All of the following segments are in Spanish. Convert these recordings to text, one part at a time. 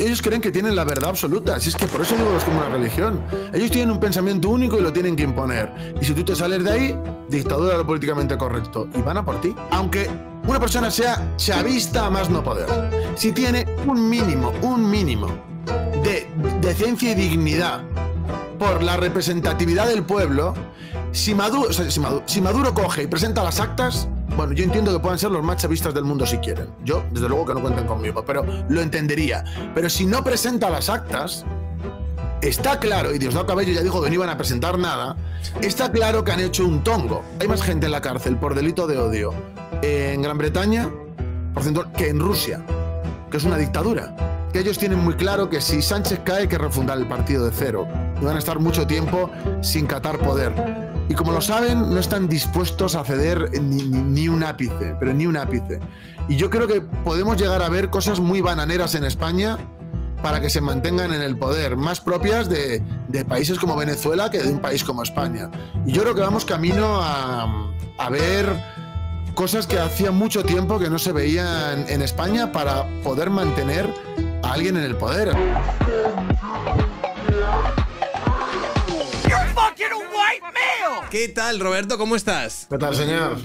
ellos creen que tienen la verdad absoluta. Así es que por eso no que es como una religión. Ellos tienen un pensamiento único y lo tienen que imponer. Y si tú te sales de ahí, dictadura lo políticamente correcto. Y van a por ti. Aunque una persona sea chavista a más no poder. Si tiene un mínimo, un mínimo de decencia y dignidad por la representatividad del pueblo, si Maduro coge y presenta las actas, bueno, yo entiendo que puedan ser los más chavistas del mundo si quieren. Yo, desde luego que no cuenten conmigo, pero lo entendería. Pero si no presenta las actas, está claro, y Dios Diosdado Cabello ya dijo que no iban a presentar nada, está claro que han hecho un tongo. Hay más gente en la cárcel por delito de odio en Gran Bretaña por que en Rusia, que es una dictadura. Que ellos tienen muy claro que si Sánchez cae, hay que refundar el partido de cero. Y van a estar mucho tiempo sin catar poder. Y como lo saben, no están dispuestos a ceder ni, un ápice, pero ni un ápice. Y yo creo que podemos llegar a ver cosas muy bananeras en España para que se mantengan en el poder, más propias de, países como Venezuela que de un país como España. Y yo creo que vamos camino a, a ver cosas que hacía mucho tiempo que no se veían en España para poder mantener a alguien en el poder. ¿Qué tal, Roberto? ¿Cómo estás? ¿Qué tal, señor?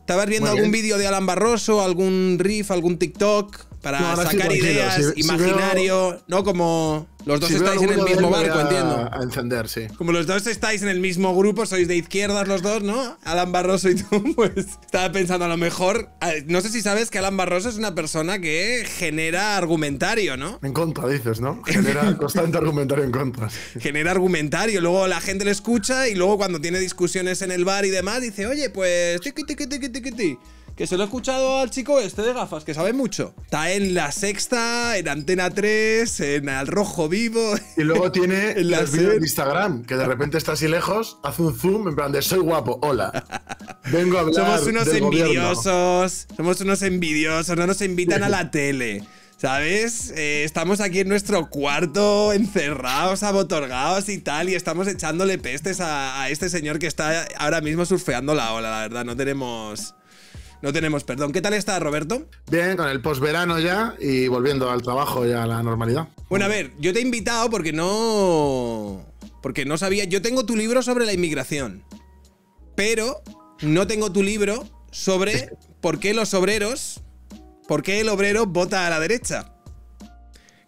¿Estabas viendo algún vídeo de Alan Barroso, algún riff, algún TikTok? para sacar ideas, imaginario, ¿no? Como los dos estáis en el mismo barco, entiendo. A encender, sí. Como los dos estáis en el mismo grupo, sois de izquierdas los dos, ¿no? Alan Barroso y tú, pues estaba pensando a lo mejor, no sé si sabes que Alan Barroso es una persona que genera argumentario, ¿no? En contra, dices, ¿no? Genera constante argumentario en contra. Genera argumentario, luego la gente le escucha y luego cuando tiene discusiones en el bar y demás dice, oye, pues que se lo he escuchado al chico este de gafas, que sabe mucho. Está en la sexta, en Antena 3, en Al Rojo Vivo. Y luego tiene en las de Instagram, que de repente está así lejos, hace un zoom en plan de soy guapo, hola. Vengo a hablar. Somos unos envidiosos, somos unos envidiosos, no nos invitan a la tele. ¿Sabes? Eh, estamos aquí en nuestro cuarto, encerrados, abotorgados y tal, y estamos echándole pestes a, a este señor que está ahora mismo surfeando la ola, la verdad. No tenemos no tenemos perdón. ¿Qué tal está, Roberto? Bien, con el posverano ya y volviendo al trabajo y a la normalidad. Bueno, a ver, yo te he invitado porque no. Porque no sabía. Yo tengo tu libro sobre la inmigración. Pero no tengo tu libro sobre por qué los obreros. ¿Por qué el obrero vota a la derecha?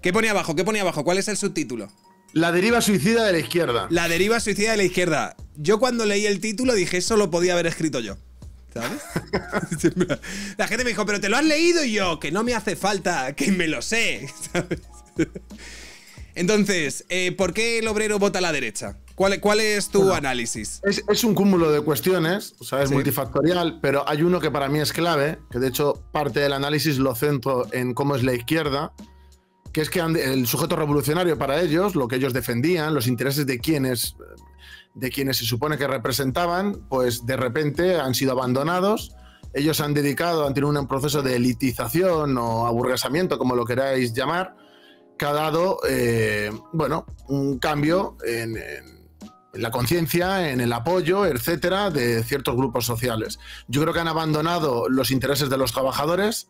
¿Qué ponía abajo? ¿Qué ponía abajo? ¿Cuál es el subtítulo? La deriva suicida de la izquierda. La deriva suicida de la izquierda. Yo cuando leí el título dije, eso lo podía haber escrito yo. ¿sabes? La gente me dijo, pero te lo has leído y yo, que no me hace falta, que me lo sé, Entonces, eh, ¿por qué el obrero vota a la derecha? ¿Cuál, es tu análisis? Es, un cúmulo de cuestiones, sabes, es multifactorial, pero hay uno que para mí es clave, que de hecho parte del análisis lo centro en cómo es la izquierda, que es que el sujeto revolucionario para ellos, lo que ellos defendían, los intereses de quienes de quienes se supone que representaban, pues de repente han sido abandonados. Ellos han dedicado, han tenido un proceso de elitización o aburguesamiento, como lo queráis llamar, que ha dado eh, bueno, un cambio en, en la conciencia, en el apoyo, etcétera, de ciertos grupos sociales. Yo creo que han abandonado los intereses de los trabajadores,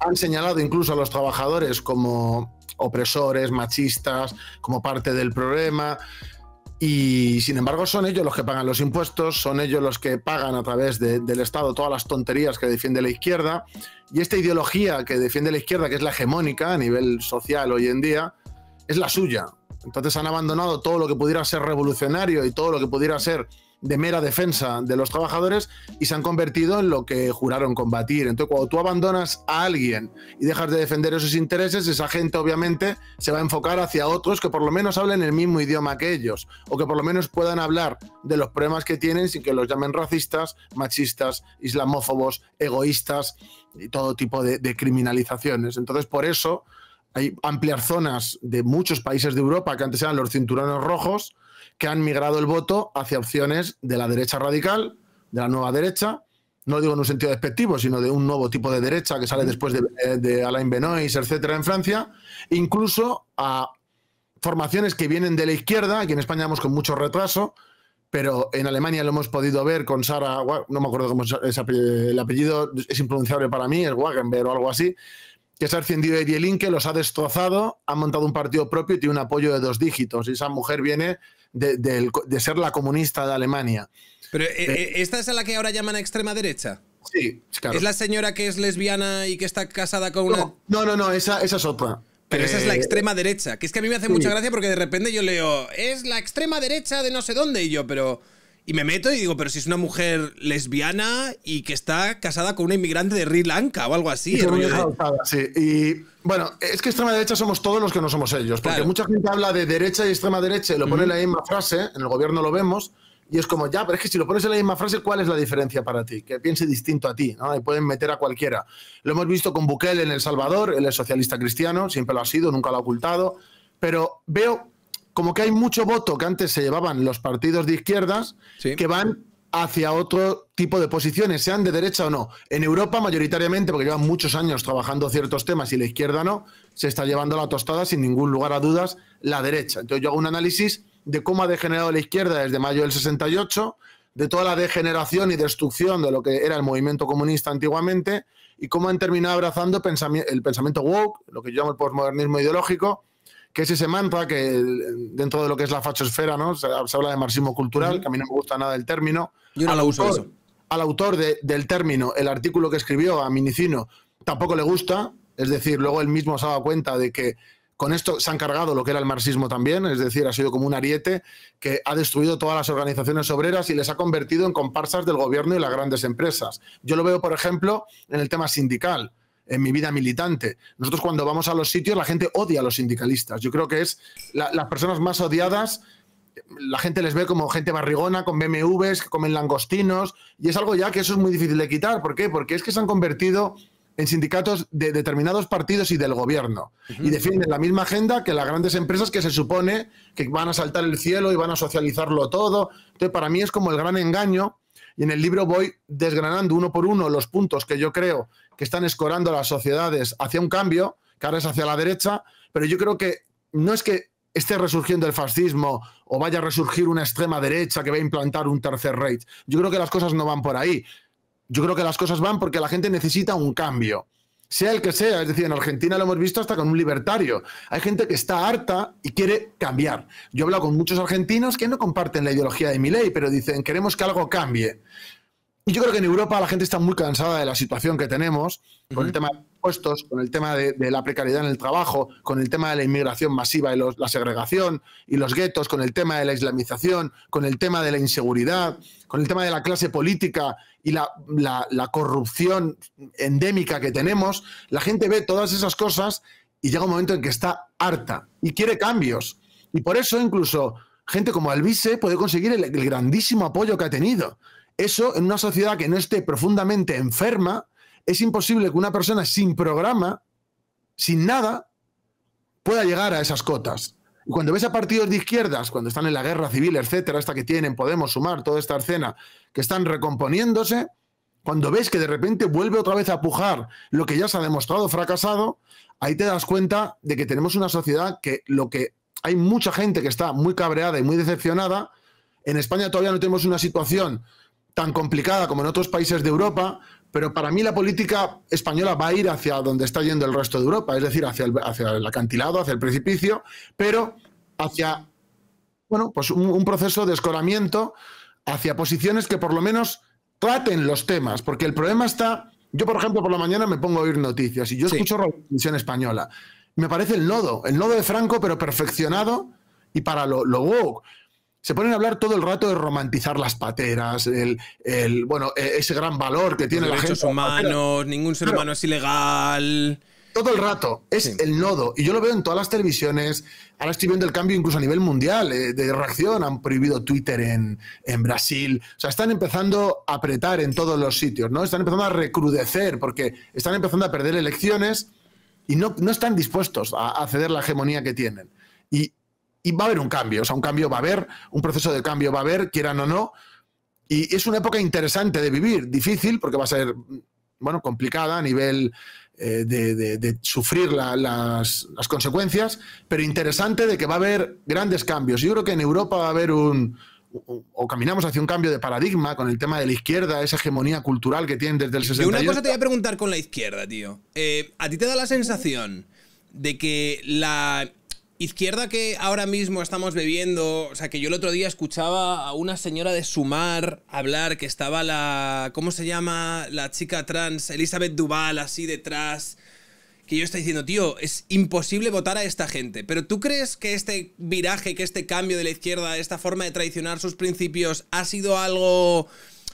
han señalado incluso a los trabajadores como opresores, machistas, como parte del problema. Y sin embargo son ellos los que pagan los impuestos, son ellos los que pagan a través del Estado todas las tonterías que defiende la izquierda. Y esta ideología que defiende la izquierda, que es la hegemónica a nivel social hoy en día, es la suya. Entonces han abandonado todo lo que pudiera ser revolucionario y todo lo que pudiera ser de mera defensa de los trabajadores y se han convertido en lo que juraron combatir. Entonces, cuando tú abandonas a alguien y dejas de defender esos intereses, esa gente obviamente se va a enfocar hacia otros que por lo menos hablen el mismo idioma que ellos o que por lo menos puedan hablar de los problemas que tienen sin que los llamen racistas, machistas, islamófobos, egoístas y todo tipo de, criminalizaciones. Entonces, por eso hay ampliar zonas de muchos países de Europa que antes eran los cinturones rojos, que han migrado el voto hacia opciones de la derecha radical, de la nueva derecha, no digo en un sentido despectivo, sino de un nuevo tipo de derecha que sale después de, Alain Benoist, etcétera, en Francia, incluso a formaciones que vienen de la izquierda, aquí en España vamos con mucho retraso, pero en Alemania lo hemos podido ver con Sara, no me acuerdo cómo es el apellido, es impronunciable para mí, es Wagenberg o algo así, que se ha ascendido de que los ha destrozado, ha montado un partido propio y tiene un apoyo de dos dígitos. Y esa mujer viene de, ser la comunista de Alemania. Pero eh, eh, eh, esta es a la que ahora llaman extrema derecha. Sí, claro. ¿Es la señora que es lesbiana y que está casada con una.? No, no, no, esa, esa es otra. Pero esa es la extrema derecha. Que es que a mí me hace mucha gracia porque de repente yo leo, es la extrema derecha de no sé dónde. Y yo, pero. Y me meto y digo, pero si es una mujer lesbiana y que está casada con una inmigrante de Sri Lanka o algo así. Y, ¿eh? y bueno, es que extrema derecha somos todos los que no somos ellos, porque mucha gente habla de derecha y extrema derecha y lo pone en la misma frase, en el gobierno lo vemos, y es como, ya, pero es que si lo pones en la misma frase, ¿cuál es la diferencia para ti? Que piense distinto a ti, ¿no? Y pueden meter a cualquiera. Lo hemos visto con Bukele en El Salvador, él es socialista cristiano, siempre lo ha sido, nunca lo ha ocultado, pero veo como que hay mucho voto que antes se llevaban los partidos de izquierdas que van hacia otro tipo de posiciones, sean de derecha o no. En Europa, mayoritariamente, porque llevan muchos años trabajando ciertos temas y la izquierda no, se está llevando la tostada, sin ningún lugar a dudas, la derecha. Entonces yo hago un análisis de cómo ha degenerado la izquierda desde mayo del 68, de toda la degeneración y destrucción de lo que era el movimiento comunista antiguamente, y cómo han terminado abrazando el pensamiento woke, lo que yo llamo el postmodernismo ideológico, que se ese mantra que eh, dentro de lo que es la fachosfera, ¿no? Se, habla de marxismo cultural, que a mí no me gusta nada el término. al autor, Al autor del término, el artículo que escribió a Minicino, tampoco le gusta, es decir, luego él mismo se ha dado cuenta de que con esto se han cargado lo que era el marxismo también, es decir, ha sido como un ariete que ha destruido todas las organizaciones obreras y les ha convertido en comparsas del gobierno y las grandes empresas. Yo lo veo, por ejemplo, en el tema sindical en mi vida militante. Nosotros cuando vamos a los sitios la gente odia a los sindicalistas. Yo creo que es las personas más odiadas, la gente les ve como gente barrigona, con BMWs, que comen langostinos, y es algo ya que eso es muy difícil de quitar. ¿Por qué? Porque es que se han convertido en sindicatos de determinados partidos y del gobierno. Y defienden la misma agenda que las grandes empresas que se supone que van a saltar el cielo y van a socializarlo todo. Entonces, para mí es como el gran engaño y en el libro voy desgranando uno por uno los puntos que yo creo que están escorando a las sociedades hacia un cambio, que ahora es hacia la derecha, pero yo creo que no es que esté resurgiendo el fascismo o vaya a resurgir una extrema derecha que va a implantar un tercer Reich. Yo creo que las cosas no van por ahí. Yo creo que las cosas van porque la gente necesita un cambio sea el que sea. Es decir, en Argentina lo hemos visto hasta con un libertario. Hay gente que está harta y quiere cambiar. Yo he hablado con muchos argentinos que no comparten la ideología de mi ley, pero dicen, queremos que algo cambie. Y yo creo que en Europa la gente está muy cansada de la situación que tenemos, con el tema con el tema de, la precariedad en el trabajo, con el tema de la inmigración masiva y la segregación y los guetos, con el tema de la islamización, con el tema de la inseguridad, con el tema de la clase política y la, corrupción endémica que tenemos, la gente ve todas esas cosas y llega un momento en que está harta y quiere cambios. Y por eso incluso gente como Alvise puede conseguir el grandísimo apoyo que ha tenido. Eso en una sociedad que no esté profundamente enferma, es imposible que una persona sin programa, sin nada, pueda llegar a esas cotas. Y cuando ves a partidos de izquierdas, cuando están en la guerra civil, etcétera, esta que tienen, podemos sumar toda esta escena, que están recomponiéndose, cuando ves que de repente vuelve otra vez a pujar lo que ya se ha demostrado fracasado, ahí te das cuenta de que tenemos una sociedad que lo que hay mucha gente que está muy cabreada y muy decepcionada. En España todavía no tenemos una situación tan complicada como en otros países de Europa, pero para mí la política española va a ir hacia donde está yendo el resto de Europa, es decir, hacia el, hacia el acantilado, hacia el precipicio, pero hacia bueno, pues un, proceso de escoramiento hacia posiciones que por lo menos traten los temas, porque el problema está... Yo, por ejemplo, por la mañana me pongo a oír noticias y yo escucho la televisión española. Me parece el nodo, el nodo de Franco, pero perfeccionado y para lo, lo woke se ponen a hablar todo el rato de romantizar las pateras, el, bueno, e, ese gran valor que tiene la gente. humanos, ningún ser humano es ilegal. Todo el rato, es el nodo. Y yo lo veo en todas las televisiones. Ahora estoy viendo el cambio incluso a nivel mundial eh, de reacción. Han prohibido Twitter en, en, Brasil. O sea, están empezando a apretar en todos los sitios, ¿no? Están empezando a recrudecer porque están empezando a perder elecciones y no, están dispuestos a, a ceder la hegemonía que tienen. Y, y va a haber un cambio, o sea, un cambio va a haber, un proceso de cambio va a haber, quieran o no. Y es una época interesante de vivir, difícil, porque va a ser, bueno, complicada a nivel eh, de, sufrir las, las, consecuencias, pero interesante de que va a haber grandes cambios. Yo creo que en Europa va a haber un, o, caminamos hacia un cambio de paradigma con el tema de la izquierda, esa hegemonía cultural que tienen desde el 60%. Y una cosa te voy a preguntar con la izquierda, tío. Eh, ¿A ti te da la sensación de que la izquierda que ahora mismo estamos bebiendo, o sea, que yo el otro día escuchaba a una señora de Sumar hablar, que estaba la, ¿cómo se llama? La chica trans, Elizabeth Duval, así detrás, que yo estoy diciendo, tío, es imposible votar a esta gente. Pero ¿tú crees que este viraje, que este cambio de la izquierda, esta forma de traicionar sus principios, ha sido algo,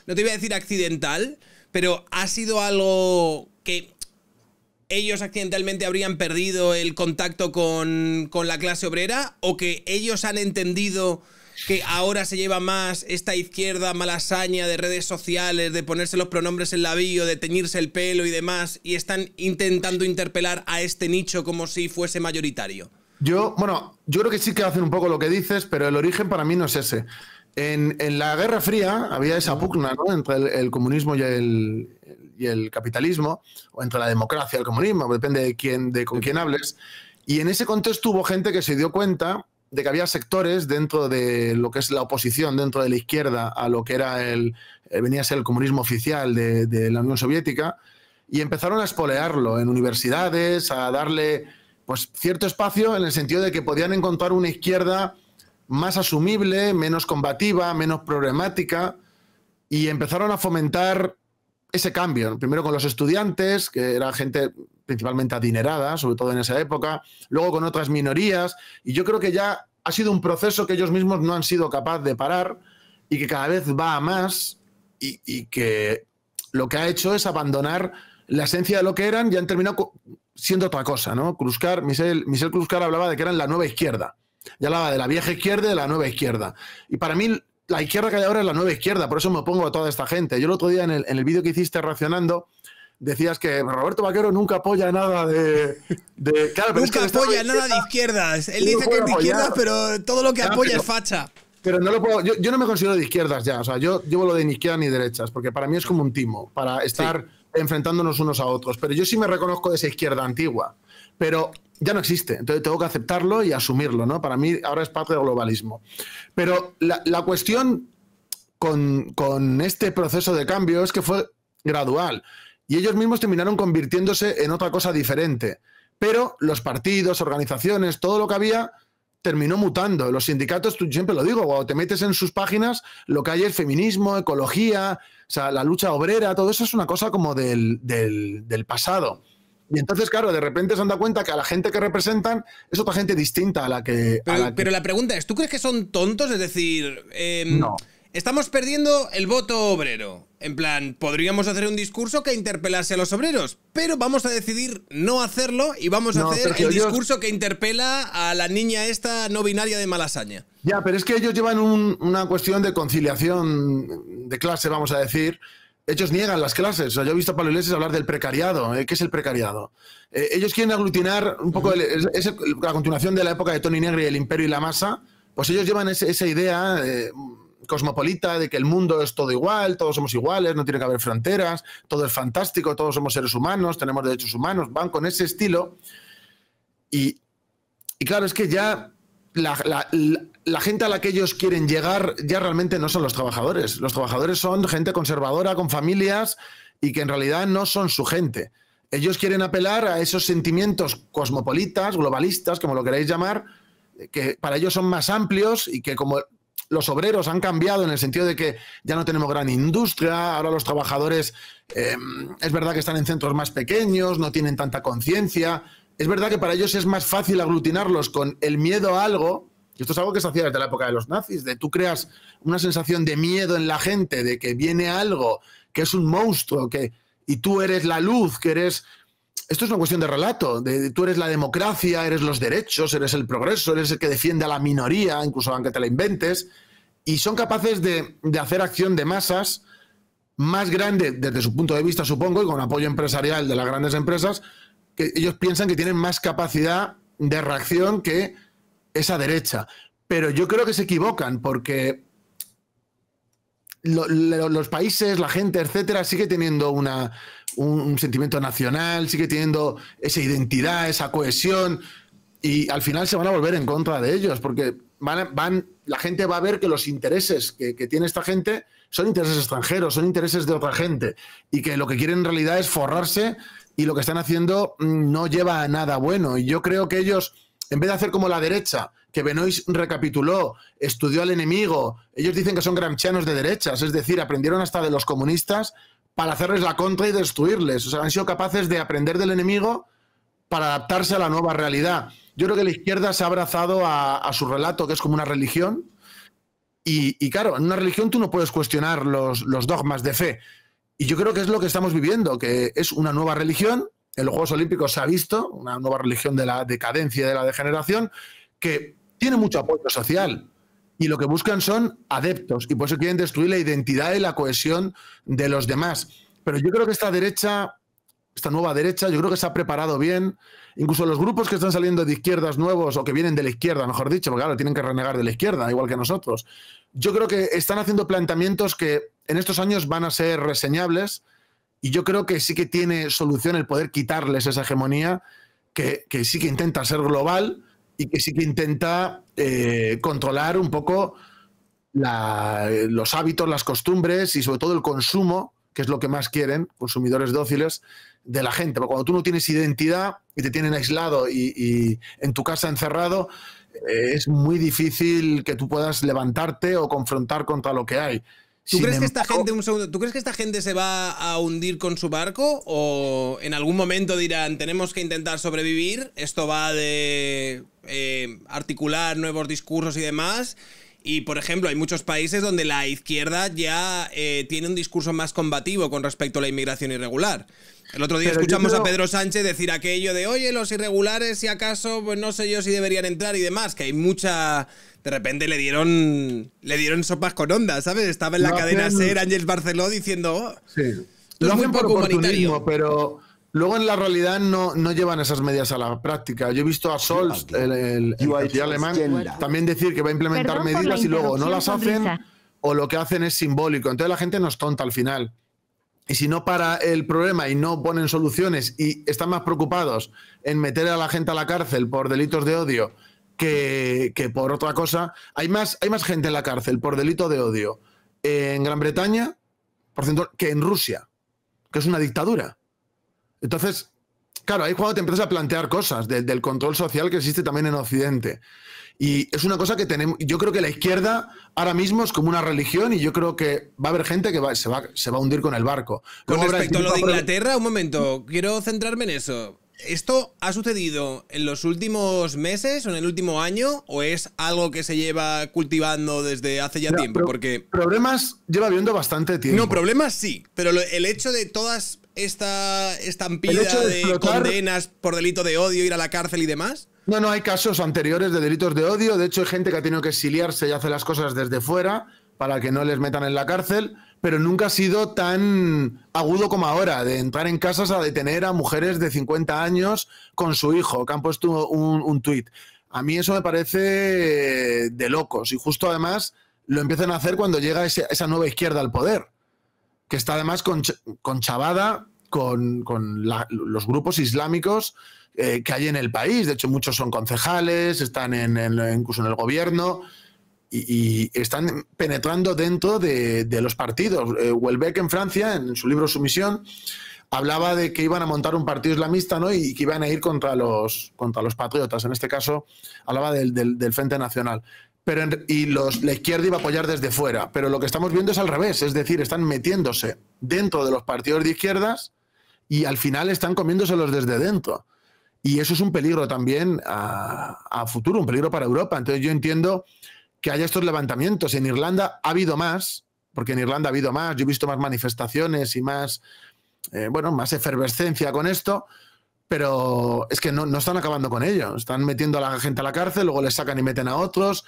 no te voy a decir accidental, pero ha sido algo que ellos accidentalmente habrían perdido el contacto con, la clase obrera o que ellos han entendido que ahora se lleva más esta izquierda malasaña de redes sociales, de ponerse los pronombres en la bio, de teñirse el pelo y demás, y están intentando interpelar a este nicho como si fuese mayoritario. Yo, bueno, yo creo que sí que hacen un poco lo que dices, pero el origen para mí no es ese. En, la Guerra Fría había esa pugna entre el comunismo y el, y el capitalismo, o entre la democracia y el comunismo, depende de, quién, de con quién hables. Y en ese contexto hubo gente que se dio cuenta de que había sectores dentro de lo que es la oposición, dentro de la izquierda, a lo que era el, eh, venía a ser el comunismo oficial de, la Unión Soviética, y empezaron a espolearlo en universidades, a darle pues, cierto espacio en el sentido de que podían encontrar una izquierda más asumible, menos combativa, menos problemática, y empezaron a fomentar ese cambio, primero con los estudiantes, que era gente principalmente adinerada, sobre todo en esa época, luego con otras minorías, y yo creo que ya ha sido un proceso que ellos mismos no han sido capaces de parar y que cada vez va a más y, que lo que ha hecho es abandonar la esencia de lo que eran y han terminado siendo otra cosa, ¿no? cruzcar Michel, Michel hablaba de que eran la nueva izquierda. Ya hablaba de la vieja izquierda de la nueva izquierda. Y para mí la izquierda que hay ahora es la nueva izquierda, por eso me opongo a toda esta gente. Yo el otro día en el, en vídeo que hiciste reaccionando, decías que Roberto Vaquero nunca apoya nada de. nunca apoya nada de izquierdas. Él dice que es de izquierdas, pero todo lo que apoya es facha. Pero no lo puedo. Yo, no me considero de izquierdas ya. O sea, yo llevo lo de ni izquierdas ni derechas, porque para mí es como un timo, para estar enfrentándonos unos a otros. Pero yo sí me reconozco de esa izquierda antigua. Pero ya no existe. Entonces tengo que aceptarlo y asumirlo, ¿no? Para mí ahora es parte del globalismo. Pero la, cuestión con, este proceso de cambio es que fue gradual y ellos mismos terminaron convirtiéndose en otra cosa diferente. Pero los partidos, organizaciones, todo lo que había terminó mutando. Los sindicatos, tú siempre lo digo, cuando te metes en sus páginas, lo que hay es feminismo, ecología, o sea, la lucha obrera, todo eso es una cosa como del pasado. Y entonces, claro, de repente se han dado cuenta que a la gente que representan es otra gente distinta a la que. Pero, la, pregunta es: ¿tú crees que son tontos? Es decir. Em, Estamos perdiendo el voto obrero. En plan, podríamos hacer un discurso que interpelase a los obreros, pero vamos a decidir no hacerlo y vamos a hacer el discurso que interpela a la niña esta no binaria de Malasaña. Ya, pero es que ellos llevan una cuestión de conciliación de clase, vamos a decir, ellos niegan las clases. yo he visto a Pablo Iglesias hablar del precariado. Eh, ¿Qué es el precariado? Eh, ellos quieren aglutinar un poco. la continuación de la época de Tony Negri, el imperio y la masa. Pues ellos llevan esa idea eh, cosmopolita de que el mundo es todo igual, todos somos iguales, no tiene que haber fronteras, todo es fantástico, todos somos seres humanos, tenemos derechos humanos. Van con ese estilo. Y, y claro, es que ya la, gente a la que ellos quieren llegar ya realmente no son los trabajadores. Los trabajadores son gente conservadora, con familias y que en realidad no son su gente. Ellos quieren apelar a esos sentimientos cosmopolitas, globalistas, como lo queráis llamar, que para ellos son más amplios y que como los obreros han cambiado en el sentido de que ya no tenemos gran industria, ahora los trabajadores em, es verdad que están en centros más pequeños, no tienen tanta conciencia, es verdad que para ellos es más fácil aglutinarlos con el miedo a algo, y esto es algo que se hacía desde la época de los nazis, de tú creas una sensación de miedo en la gente, de que viene algo, que es un monstruo, que, y tú eres la luz, que eres... Esto es una cuestión de relato, de, tú eres la democracia, eres los derechos, eres el progreso, eres el que defiende a la minoría, incluso aunque te la inventes, y son capaces de hacer acción de masas más grande desde su punto de vista, supongo, y con apoyo empresarial de las grandes empresas, ellos piensan que tienen más capacidad de reacción que esa derecha. Pero yo creo que se equivocan porque los países, la gente, etcétera, sigue teniendo un, sentimiento nacional, sigue teniendo esa identidad, esa cohesión, y al final se van a volver en contra de ellos porque van, van la gente va a ver que los intereses que, que tiene esta gente son intereses extranjeros, son intereses de otra gente, y que lo que quieren en realidad es forrarse y lo que están haciendo mm, no lleva a nada bueno. Y yo creo que ellos, en vez de hacer como la derecha, que Benoist recapituló, estudió al enemigo, ellos dicen que son gramchianos de derechas, es decir, aprendieron hasta de los comunistas para hacerles la contra y destruirles. O sea, han sido capaces de aprender del enemigo para adaptarse a la nueva realidad. Yo creo que la izquierda se ha abrazado a, su relato, que es como una religión. Y, claro, en una religión tú no puedes cuestionar los dogmas de fe. Y yo creo que es lo que estamos viviendo, que es una nueva religión. En los Juegos Olímpicos se ha visto una nueva religión de la decadencia y de la degeneración que tiene mucho apoyo social. Y lo que buscan son adeptos. Y por eso quieren destruir la identidad y la cohesión de los demás. Pero yo creo que esta derecha, esta nueva derecha, yo creo que se ha preparado bien, incluso los grupos que están saliendo de izquierdas nuevos o que vienen de la izquierda, mejor dicho, porque claro, tienen que renegar de la izquierda, igual que nosotros, yo creo que están haciendo planteamientos que en estos años van a ser reseñables y yo creo que sí que tiene solución el poder quitarles esa hegemonía que, sí que intenta ser global y que sí que intenta eh, controlar un poco los hábitos, las costumbres y sobre todo el consumo, que es lo que más quieren, consumidores dóciles, de la gente. Porque cuando tú no tienes identidad y te tienen aislado y, en tu casa encerrado, eh, es muy difícil que tú puedas levantarte o confrontar contra lo que hay. Em- ¿Tú crees, que esta gente, se va a hundir con su barco? ¿O en algún momento dirán, tenemos que intentar sobrevivir? Esto va de eh, articular nuevos discursos y demás. Y, por ejemplo, hay muchos países donde la izquierda ya eh, tiene un discurso más combativo con respecto a la inmigración irregular. El otro día escuchamos a Pedro Sánchez decir aquello de, oye, los irregulares, si acaso, pues no sé yo si deberían entrar y demás, que hay mucha... De repente le dieron le dieron sopas con onda, ¿sabes? Estaba en la cadena SER Ángel Barceló diciendo... Oh, sí. Lo es hacen poco por Pero luego en la realidad no, no llevan esas medidas a la práctica. Yo he visto a Solst, el, el, UIT alemán, también decir que va a implementar medidas y luego no las hacen o lo que hacen es simbólico. Entonces la gente no es tonta al final y si no para el problema y no ponen soluciones y están más preocupados en meter a la gente a la cárcel por delitos de odio que, por otra cosa, hay más, hay más gente en la cárcel por delito de odio en Gran Bretaña por que en Rusia, que es una dictadura. Entonces, Claro, ahí cuando te empiezas a plantear cosas del control social que existe también en Occidente. Y es una cosa que tenemos. Yo creo que la izquierda ahora mismo es como una religión y yo creo que va a haber gente que se, va, se, va, a hundir con el barco. Con respecto a lo de Inglaterra, un momento, quiero centrarme en eso. ¿Esto ha sucedido en los últimos meses o en el último año o es algo que se lleva cultivando desde hace ya tiempo? Porque problemas lleva viendo bastante tiempo. No, problemas sí, pero el hecho de todas esta estampida de, condenas por delito de odio, ir a la cárcel y demás? No, no, hay casos anteriores de delitos de odio. De hecho, hay gente que ha tenido que exiliarse y hace las cosas desde fuera para que no les metan en la cárcel, pero nunca ha sido tan agudo como ahora, de entrar en casas a detener a mujeres de 50 años con su hijo, que han puesto un, un tuit. A mí eso me parece de locos y justo además lo empiezan a hacer cuando llega esa nueva izquierda al poder que está además con, con Chavada, con, los grupos islámicos eh, que hay en el país. De hecho, muchos son concejales, están en, incluso en el gobierno y, están penetrando dentro de, los partidos. Eh, en Francia, en su libro Sumisión, hablaba de que iban a montar un partido islamista ¿no? y que iban a ir contra los, contra los patriotas. En este caso, hablaba del, del Frente Nacional pero y los, la izquierda iba a apoyar desde fuera. Pero lo que estamos viendo es al revés, es decir, están metiéndose dentro de los partidos de izquierdas y al final están comiéndoselos desde dentro. Y eso es un peligro también a, futuro, un peligro para Europa. Entonces yo entiendo que haya estos levantamientos. En Irlanda ha habido más, porque en Irlanda ha habido más, yo he visto más manifestaciones y más, eh, bueno, más efervescencia con esto, pero es que no, no, están acabando con ello. Están metiendo a la gente a la cárcel, luego les sacan y meten a otros,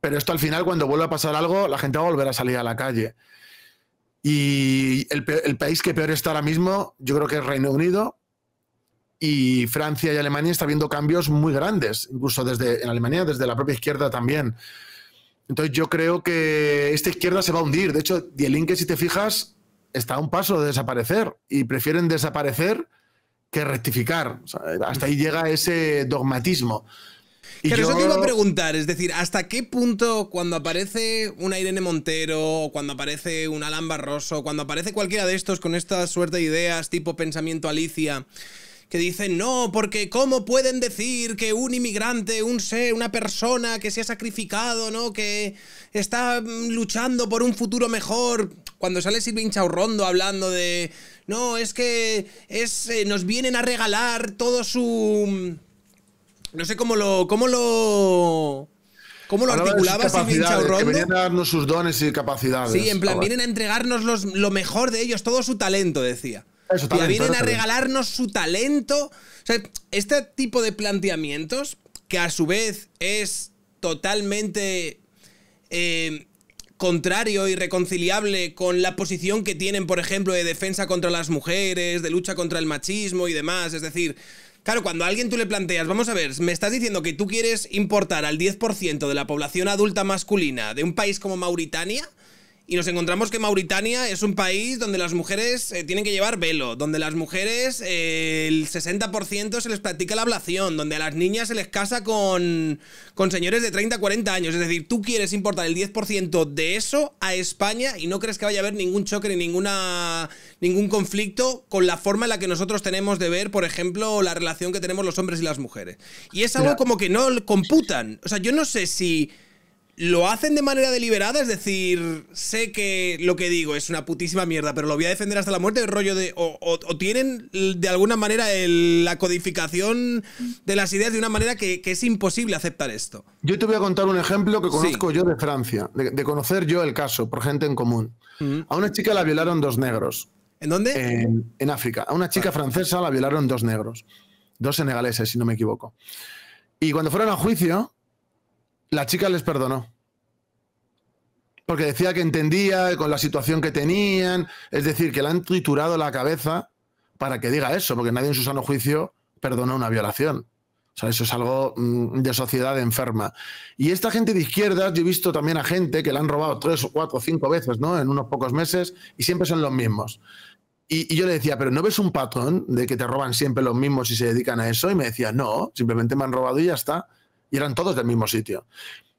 pero esto al final, cuando vuelva a pasar algo, la gente va a volver a salir a la calle. Y el, país que peor está ahora mismo, yo creo que es Reino Unido. Y Francia y Alemania está viendo cambios muy grandes, incluso desde en Alemania, desde la propia izquierda también. Entonces yo creo que esta izquierda se va a hundir. De hecho, Die Linke, si te fijas, está a un paso de desaparecer. Y prefieren desaparecer que rectificar. hasta ahí llega ese dogmatismo. Pero eso te iba a preguntar, es decir, ¿hasta qué punto cuando aparece una Irene Montero, cuando aparece un Alan Barroso, cuando aparece cualquiera de estos con esta suerte de ideas tipo pensamiento Alicia, que dicen, no, porque ¿cómo pueden decir que un inmigrante, un ser, una persona que se ha sacrificado, ¿no? Que está mm, luchando por un futuro mejor. Cuando sale Silvin Chaurrondo hablando de, no, es que es, eh, nos vienen a regalar todo su mm, no sé cómo lo. ¿Cómo lo.? ¿Cómo lo articulabas Que venían a darnos sus dones y capacidades. Sí, en plan, vienen a entregarnos lo mejor de ellos, todo su talento, decía. y vienen a regalarnos su talento. O sea, este tipo de planteamientos, que a su vez es totalmente eh, contrario y reconciliable con la posición que tienen, por ejemplo, de defensa contra las mujeres, de lucha contra el machismo y demás. Es decir, Claro, cuando a alguien tú le planteas, vamos a ver, me estás diciendo que tú quieres importar al 10% de la población adulta masculina de un país como Mauritania, y nos encontramos que Mauritania es un país donde las mujeres eh, tienen que llevar velo, donde las mujeres eh, el 60% se les practica la ablación, donde a las niñas se les casa con, con señores de 30, 40 años. Es decir, tú quieres importar el 10% de eso a España y no crees que vaya a haber ningún choque ni ninguna, ningún conflicto con la forma en la que nosotros tenemos de ver, por ejemplo, la relación que tenemos los hombres y las mujeres. Y es algo como que no computan. O sea, yo no sé si... ¿Lo hacen de manera deliberada? Es decir, sé que lo que digo es una putísima mierda, pero lo voy a defender hasta la muerte, el rollo de... O, tienen de alguna manera la codificación de las ideas de una manera que, es imposible aceptar esto. Yo te voy a contar un ejemplo que conozco yo de Francia, de, conocer yo el caso por gente en común. Mm. A una chica la violaron dos negros. ¿En dónde? En, África. A una chica ah. francesa la violaron dos negros, dos senegaleses, si no me equivoco. Y cuando fueron a juicio, la chica les perdonó. Porque decía que entendía con la situación que tenían, es decir, que le han triturado la cabeza para que diga eso, porque nadie en su sano juicio perdona una violación. O sea, eso es algo mm, de sociedad enferma. Y esta gente de izquierdas, yo he visto también a gente que la han robado tres o cuatro o cinco veces, ¿no? En unos pocos meses, y siempre son los mismos. Y, y, yo le decía, ¿pero no ves un patrón de que te roban siempre los mismos y se dedican a eso? Y me decía, no, simplemente me han robado y ya está y eran todos del mismo sitio.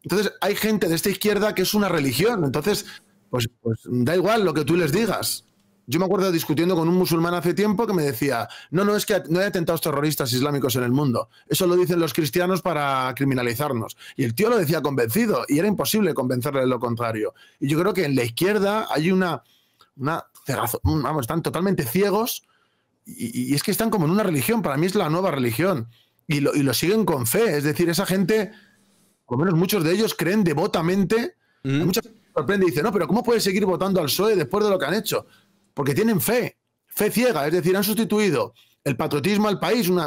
Entonces, hay gente de esta izquierda que es una religión, entonces, pues, pues, da igual lo que tú les digas. Yo me acuerdo discutiendo con un musulmán hace tiempo que me decía, no, no, es que no hay atentados terroristas islámicos en el mundo. Eso lo dicen los cristianos para criminalizarnos. Y el tío lo decía convencido y era imposible convencerle de lo contrario. Y yo creo que en la izquierda hay una... una vamos, están totalmente ciegos y es que están como en una religión. Para mí es la nueva religión y lo, siguen con fe. Es decir, esa gente, por lo menos muchos de ellos, creen devotamente. gente se sorprende y dice, no, pero ¿cómo puedes seguir votando al PSOE después de lo que han hecho? Porque tienen fe, fe ciega, es decir, han sustituido el patriotismo al país, una,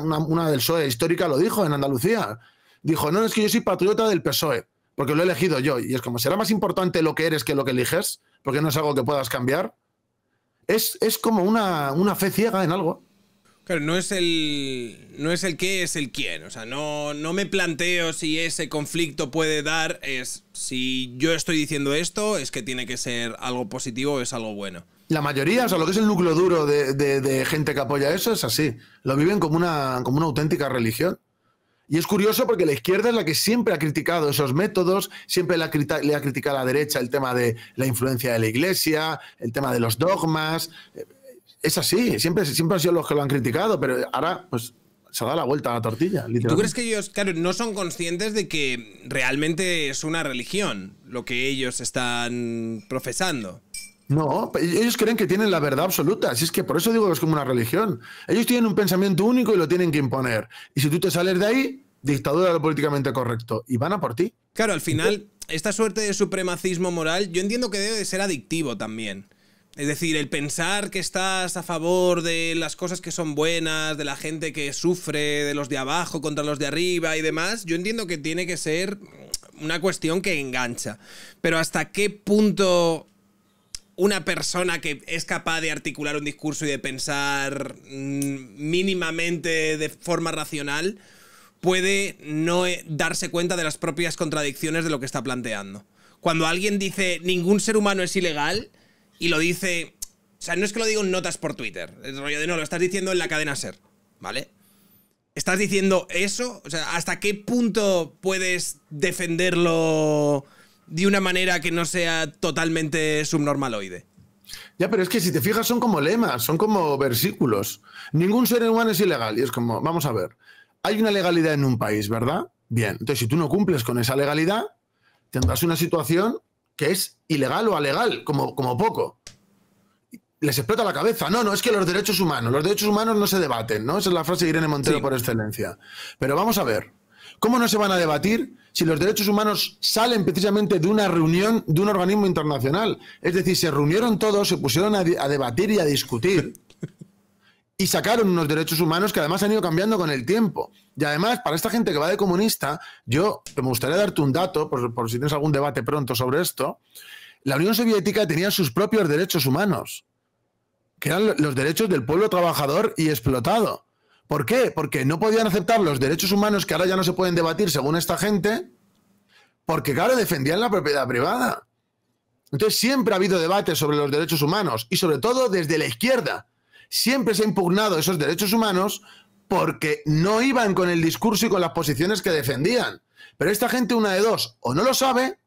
del PSOE histórica lo dijo en Andalucía, dijo, no, es que yo soy patriota del PSOE, porque lo he elegido yo, y es como, ¿será más importante lo que eres que lo que eliges? Porque no es algo que puedas cambiar. Es, es como una, una fe ciega en algo. Claro, no es el. No es el qué, es el quién. O sea, no, no me planteo si ese conflicto puede dar. Es si yo estoy diciendo esto, es que tiene que ser algo positivo o es algo bueno. La mayoría, o sea, lo que es el núcleo duro de, gente que apoya eso es así. Lo viven como una, como una auténtica religión. Y es curioso porque la izquierda es la que siempre ha criticado esos métodos, siempre le ha, criticado a la derecha el tema de la influencia de la iglesia, el tema de los dogmas. Eh, es así, siempre, siempre han sido los que lo han criticado, pero ahora pues se da la vuelta a la tortilla. ¿Tú crees que ellos, claro, no son conscientes de que realmente es una religión lo que ellos están profesando? No, pues, ellos creen que tienen la verdad absoluta. Así es que por eso digo que es como una religión. Ellos tienen un pensamiento único y lo tienen que imponer. Y si tú te sales de ahí, dictadura de lo políticamente correcto. Y van a por ti. Claro, al final, esta suerte de supremacismo moral, yo entiendo que debe de ser adictivo también. Es decir, el pensar que estás a favor de las cosas que son buenas, de la gente que sufre, de los de abajo contra los de arriba y demás, yo entiendo que tiene que ser una cuestión que engancha. Pero hasta qué punto una persona que es capaz de articular un discurso y de pensar mm, mínimamente de forma racional puede no eh, darse cuenta de las propias contradicciones de lo que está planteando. Cuando alguien dice ningún ser humano es ilegal, y lo dice. O sea, no es que lo digo en notas por Twitter. El rollo de no, lo estás diciendo en la cadena ser, ¿vale? ¿Estás diciendo eso? O sea, ¿hasta qué punto puedes defenderlo de una manera que no sea totalmente subnormaloide? Ya, pero es que si te fijas son como lemas, son como versículos. Ningún ser humano es ilegal. Y es como, vamos a ver, hay una legalidad en un país, ¿verdad? Bien, entonces si tú no cumples con esa legalidad, tendrás una situación que es ilegal o alegal, como, como poco. Les explota la cabeza. No, no, es que los derechos humanos, los derechos humanos no se debaten, ¿no? Esa es la frase de Irene Montero por excelencia. Pero vamos a ver, ¿cómo no se van a debatir si los derechos humanos salen precisamente de una reunión de un organismo internacional? Es decir, se reunieron todos, se pusieron a debatir y a discutir y sacaron unos derechos humanos que además han ido cambiando con el tiempo. Y además, para esta gente que va de comunista, yo me gustaría darte un dato, por, si tienes algún debate pronto sobre esto, la Unión Soviética tenía sus propios derechos humanos, que eran los derechos del pueblo trabajador y explotado. ¿Por qué? Porque no podían aceptar los derechos humanos que ahora ya no se pueden debatir según esta gente, porque claro, defendían la propiedad privada. Entonces siempre ha habido debate sobre los derechos humanos y sobre todo desde la izquierda siempre se han impugnado esos derechos humanos porque no iban con el discurso y con las posiciones que defendían. Pero esta gente, una de dos, o no lo sabe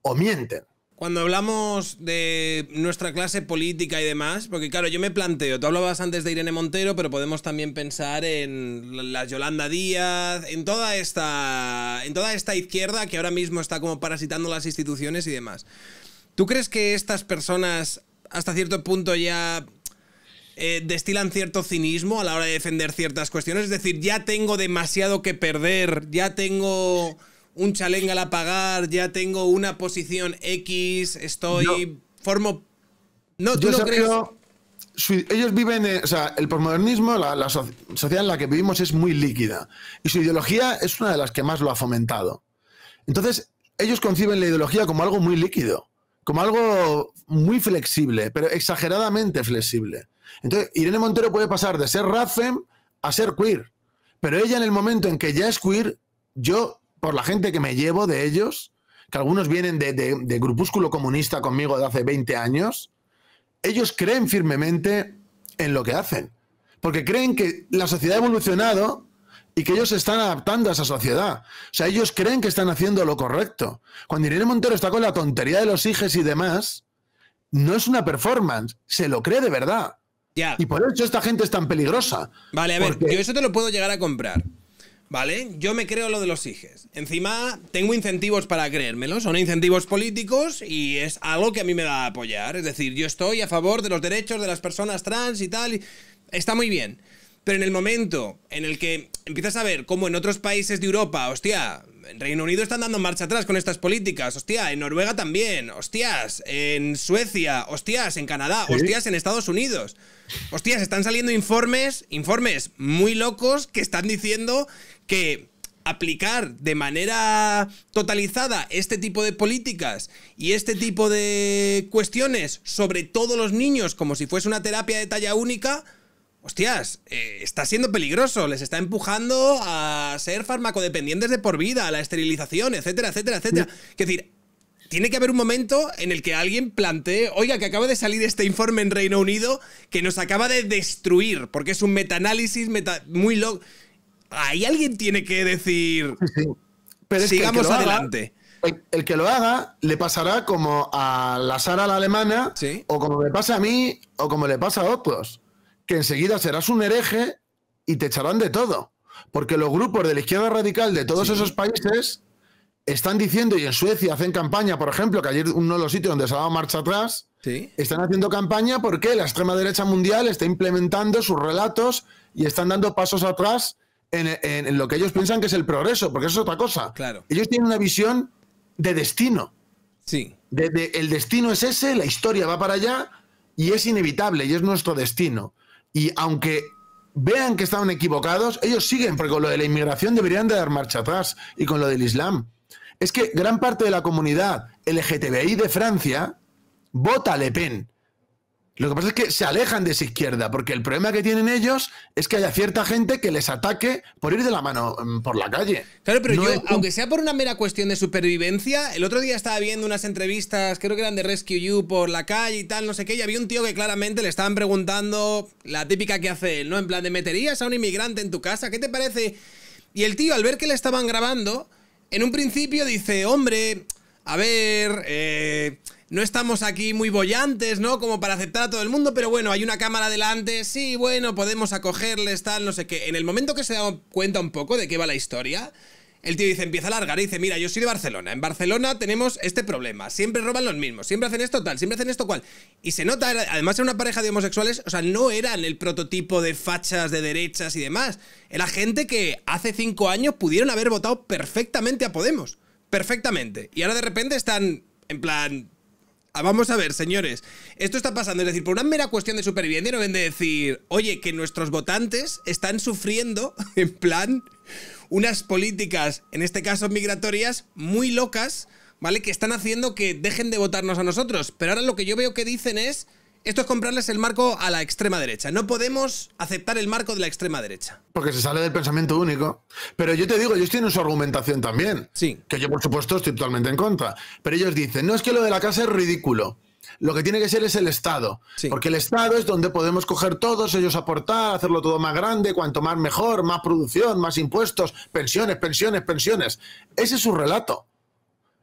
o mienten. Cuando hablamos de nuestra clase política y demás, porque claro, yo me planteo, tú hablabas antes de Irene Montero, pero podemos también pensar en la Yolanda Díaz, en toda esta en toda esta izquierda que ahora mismo está como parasitando las instituciones y demás. ¿Tú crees que estas personas hasta cierto punto ya eh, destilan cierto cinismo a la hora de defender ciertas cuestiones. Es decir, ya tengo demasiado que perder, ya tengo un chalengal a pagar, ya tengo una posición X, estoy. formo. No, Yo ellos viven, eh, o sea, el posmodernismo, la, sociedad en la que vivimos es muy líquida y su ideología es una de las que más lo ha fomentado. Entonces, ellos conciben la ideología como algo muy líquido, como algo muy flexible, pero exageradamente flexible. Entonces, Irene Montero puede pasar de ser Rafem a ser queer. Pero ella, en el momento en que ya es queer, yo, por la gente que me llevo de ellos, que algunos vienen de, grupúsculo comunista conmigo de hace 20 años, ellos creen firmemente en lo que hacen. Porque creen que la sociedad ha evolucionado y que ellos se están adaptando a esa sociedad. O sea, ellos creen que están haciendo lo correcto. Cuando Irene Montero está con la tontería de los Iges y demás, no es una performance, se lo cree de verdad. Y por eso esta gente es tan peligrosa. Vale, a ver, yo eso te lo puedo llegar a comprar. ¿Vale? Yo me creo lo de los IGES. Encima, tengo incentivos para creérmelo. Son incentivos políticos y es algo que a mí me da a apoyar. Es decir, yo estoy a favor de los derechos de las personas trans y tal. está muy bien. Pero en el momento en el que empiezas a ver cómo en otros países de Europa, hostia, en Reino Unido están dando marcha atrás con estas políticas, hostia, en Noruega también, hostias, en Suecia, hostias, en Canadá, hostias, en Estados Unidos hostias, están saliendo informes, informes muy locos que están diciendo que aplicar de manera totalizada este tipo de políticas y este tipo de cuestiones sobre todos los niños como si fuese una terapia de talla única, hostias, eh, está siendo peligroso, les está empujando a ser farmacodependientes de por vida, a la esterilización, etcétera, etcétera, etcétera. Es decir, tiene que haber un momento en el que alguien plantee, oiga, que acaba de salir este informe en Reino Unido que nos acaba de destruir, porque es un metaanálisis meta muy loco. Ahí alguien tiene que decir, Pero sigamos adelante. el, que lo haga le pasará como a la Sara la alemana, o como le pasa a mí, o como le pasa a otros, que enseguida serás un hereje y te echarán de todo. Porque los grupos de la izquierda radical de todos esos países están diciendo, y en Suecia hacen campaña, por ejemplo, que ayer uno de los sitios donde se ha dado marcha atrás, ¿Sí? están haciendo campaña porque la extrema derecha mundial está implementando sus relatos y están dando pasos atrás en, lo que ellos piensan que es el progreso, porque eso es otra cosa. Claro. Ellos tienen una visión de destino. Sí. el destino es ese, la historia va para allá y es inevitable y es nuestro destino. Y aunque vean que estaban equivocados, ellos siguen, porque con lo de la inmigración deberían de dar marcha atrás y con lo del Islam es que gran parte de la comunidad LGTBI de Francia vota a Le Pen. Lo que pasa es que se alejan de esa izquierda, porque el problema que tienen ellos es que haya cierta gente que les ataque por ir de la mano mm, por la calle. Claro, pero yo, aunque sea por una mera cuestión de supervivencia, el otro día estaba viendo unas entrevistas, creo que eran de Rescue You por la calle y tal, no sé qué, y había un tío que claramente le estaban preguntando la típica que hace él, ¿no? En plan, ¿de meterías a un inmigrante en tu casa? ¿Qué te parece? Y el tío, al ver que le estaban grabando, en un principio dice, hombre, a ver, eh, no estamos aquí muy bollantes, ¿no? Como para aceptar a todo el mundo, pero bueno, hay una cámara delante, sí, bueno, podemos acogerles, tal, no sé qué. En el momento que se da cuenta un poco de qué va la historia, el tío dice, empieza a largar y dice, mira, yo soy de Barcelona. En Barcelona tenemos este problema. Siempre roban los mismos, siempre hacen esto tal, siempre hacen esto cual. Y se nota, además era una pareja de homosexuales, o sea, no eran el prototipo de fachas de derechas y demás. Era gente que hace cinco años pudieron haber votado perfectamente a Podemos. Perfectamente. Y ahora de repente están, en plan... Ah, vamos a ver, señores, esto está pasando, es decir, por una mera cuestión de supervivencia no ven de decir, oye, que nuestros votantes están sufriendo, en plan, unas políticas, en este caso migratorias, muy locas, ¿vale? Que están haciendo que dejen de votarnos a nosotros. Pero ahora lo que yo veo que dicen es, esto es comprarles el marco a la extrema derecha. No podemos aceptar el marco de la extrema derecha. Porque se sale del pensamiento único. Pero yo te digo, ellos tienen su argumentación también. Sí. Que yo, por supuesto, estoy totalmente en contra. Pero ellos dicen, no es que lo de la casa es ridículo lo que tiene que ser es el Estado. Porque el Estado es donde podemos coger todos, ellos aportar, hacerlo todo más grande, cuanto más mejor, más producción, más impuestos, pensiones, pensiones, pensiones. Ese es su relato.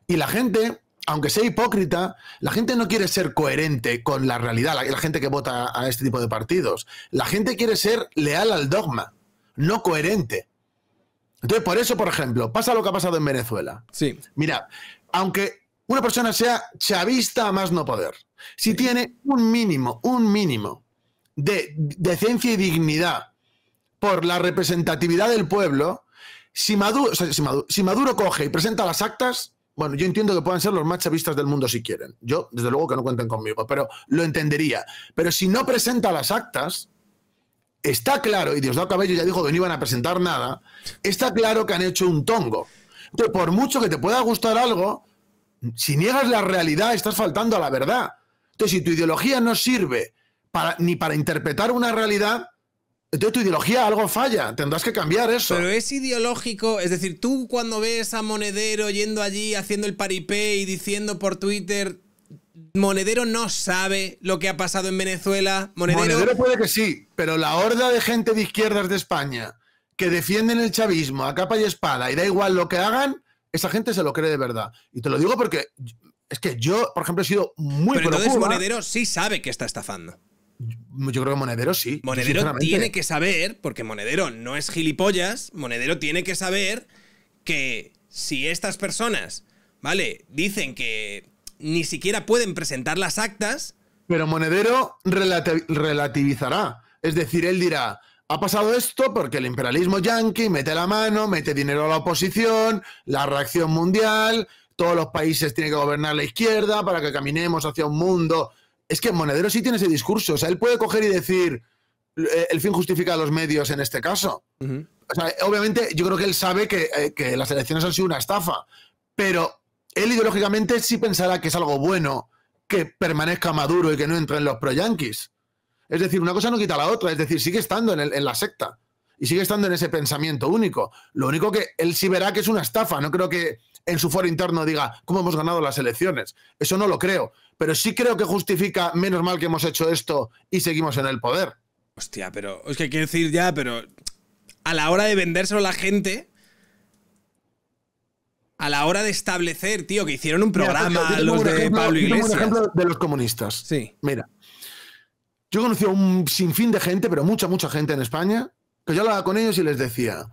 Y la gente, aunque sea hipócrita, la gente no quiere ser coherente con la realidad, la, gente que vota a este tipo de partidos. La gente quiere ser leal al dogma, no coherente. Entonces, por eso, por ejemplo, pasa lo que ha pasado en Venezuela. Sí. Mira, aunque una persona sea chavista a más no poder, si tiene un mínimo, un mínimo de decencia y dignidad por la representatividad del pueblo, si Maduro, coge y presenta las actas, bueno, yo entiendo que puedan ser los más chavistas del mundo si quieren. Yo, desde luego, que no cuenten conmigo, pero lo entendería. Pero si no presenta las actas, está claro, y Diosdado Cabello ya dijo que no iban a presentar nada, está claro que han hecho un tongo. por mucho que te pueda gustar algo, si niegas la realidad, estás faltando a la verdad. Entonces, si tu ideología no sirve ni para interpretar una realidad, entonces tu ideología algo falla, tendrás que cambiar eso. Pero es ideológico, es decir, tú cuando ves a Monedero yendo allí haciendo el paripé y diciendo por Twitter, Monedero no sabe lo que ha pasado en Venezuela. Monedero... Monedero puede que sí, pero la horda de gente de izquierdas de España que defienden el chavismo a capa y espada y da igual lo que hagan, esa gente se lo cree de verdad. Y te lo digo porque es que yo, por ejemplo, he sido muy Pero entonces Monedero sí sabe que está estafando. Yo creo que Monedero sí. Monedero tiene que saber, porque Monedero no es gilipollas, Monedero tiene que saber que si estas personas, ¿vale? Dicen que ni siquiera pueden presentar las actas. Pero Monedero relativizará. Es decir, él dirá, ha pasado esto porque el imperialismo yanqui mete la mano, mete dinero a la oposición, la reacción mundial, todos los países tienen que gobernar la izquierda para que caminemos hacia un mundo. Es que Monedero sí tiene ese discurso. O sea, él puede coger y decir, eh, el fin justifica a los medios en este caso. o sea, obviamente, yo creo que él sabe eh, que, las elecciones han sido una estafa, pero él ideológicamente sí pensará que es algo bueno que permanezca Maduro y que no entren los pro Es decir, una cosa no quita la otra, es decir, sigue estando en la secta y sigue estando en ese pensamiento único. Lo único que él sí verá que es una estafa, no creo que en su foro interno diga cómo hemos ganado las elecciones. Eso no lo creo, pero sí creo que justifica menos mal que hemos hecho esto y seguimos en el poder. Hostia, pero es que quiero decir ya, pero a la hora de vendérselo a la gente, a la hora de establecer, tío, que hicieron un programa los de Pablo Iglesias. un de los comunistas. Sí. Mira, yo conocí a un sinfín de gente, pero mucha, mucha gente en España, que yo hablaba con ellos y les decía,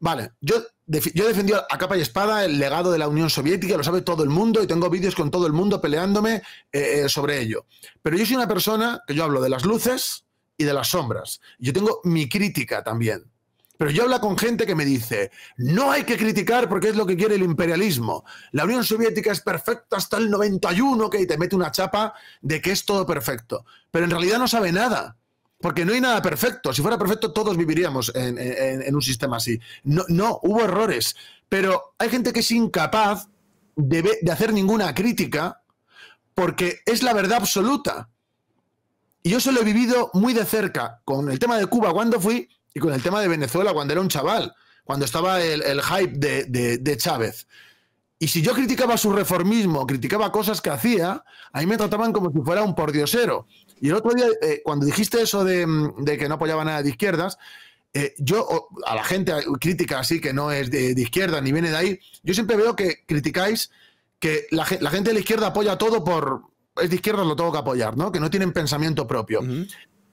vale, yo yo he defendido a capa y espada el legado de la Unión Soviética, lo sabe todo el mundo y tengo vídeos con todo el mundo peleándome eh, eh, sobre ello. Pero yo soy una persona que yo hablo de las luces y de las sombras. Yo tengo mi crítica también. Pero yo hablo con gente que me dice, no hay que criticar porque es lo que quiere el imperialismo. La Unión Soviética es perfecta hasta el 91, que te mete una chapa de que es todo perfecto. Pero en realidad no sabe nada. Porque no hay nada perfecto. Si fuera perfecto, todos viviríamos en, un sistema así. No, hubo errores. Pero hay gente que es incapaz de, hacer ninguna crítica porque es la verdad absoluta. Y yo se lo he vivido muy de cerca con el tema de Cuba cuando fui y con el tema de Venezuela cuando era un chaval, cuando estaba el, hype de Chávez. Y si yo criticaba su reformismo, criticaba cosas que hacía, a mí me trataban como si fuera un pordiosero. Y el otro día, eh, cuando dijiste eso de, mm, de, que no apoyaba nada de izquierdas, eh, yo, a la gente eh, crítica así que no es de, izquierda ni viene de ahí, yo siempre veo que criticáis que la, la, gente de la izquierda apoya todo por. Es de izquierda, lo tengo que apoyar, ¿no? Que no tienen pensamiento propio.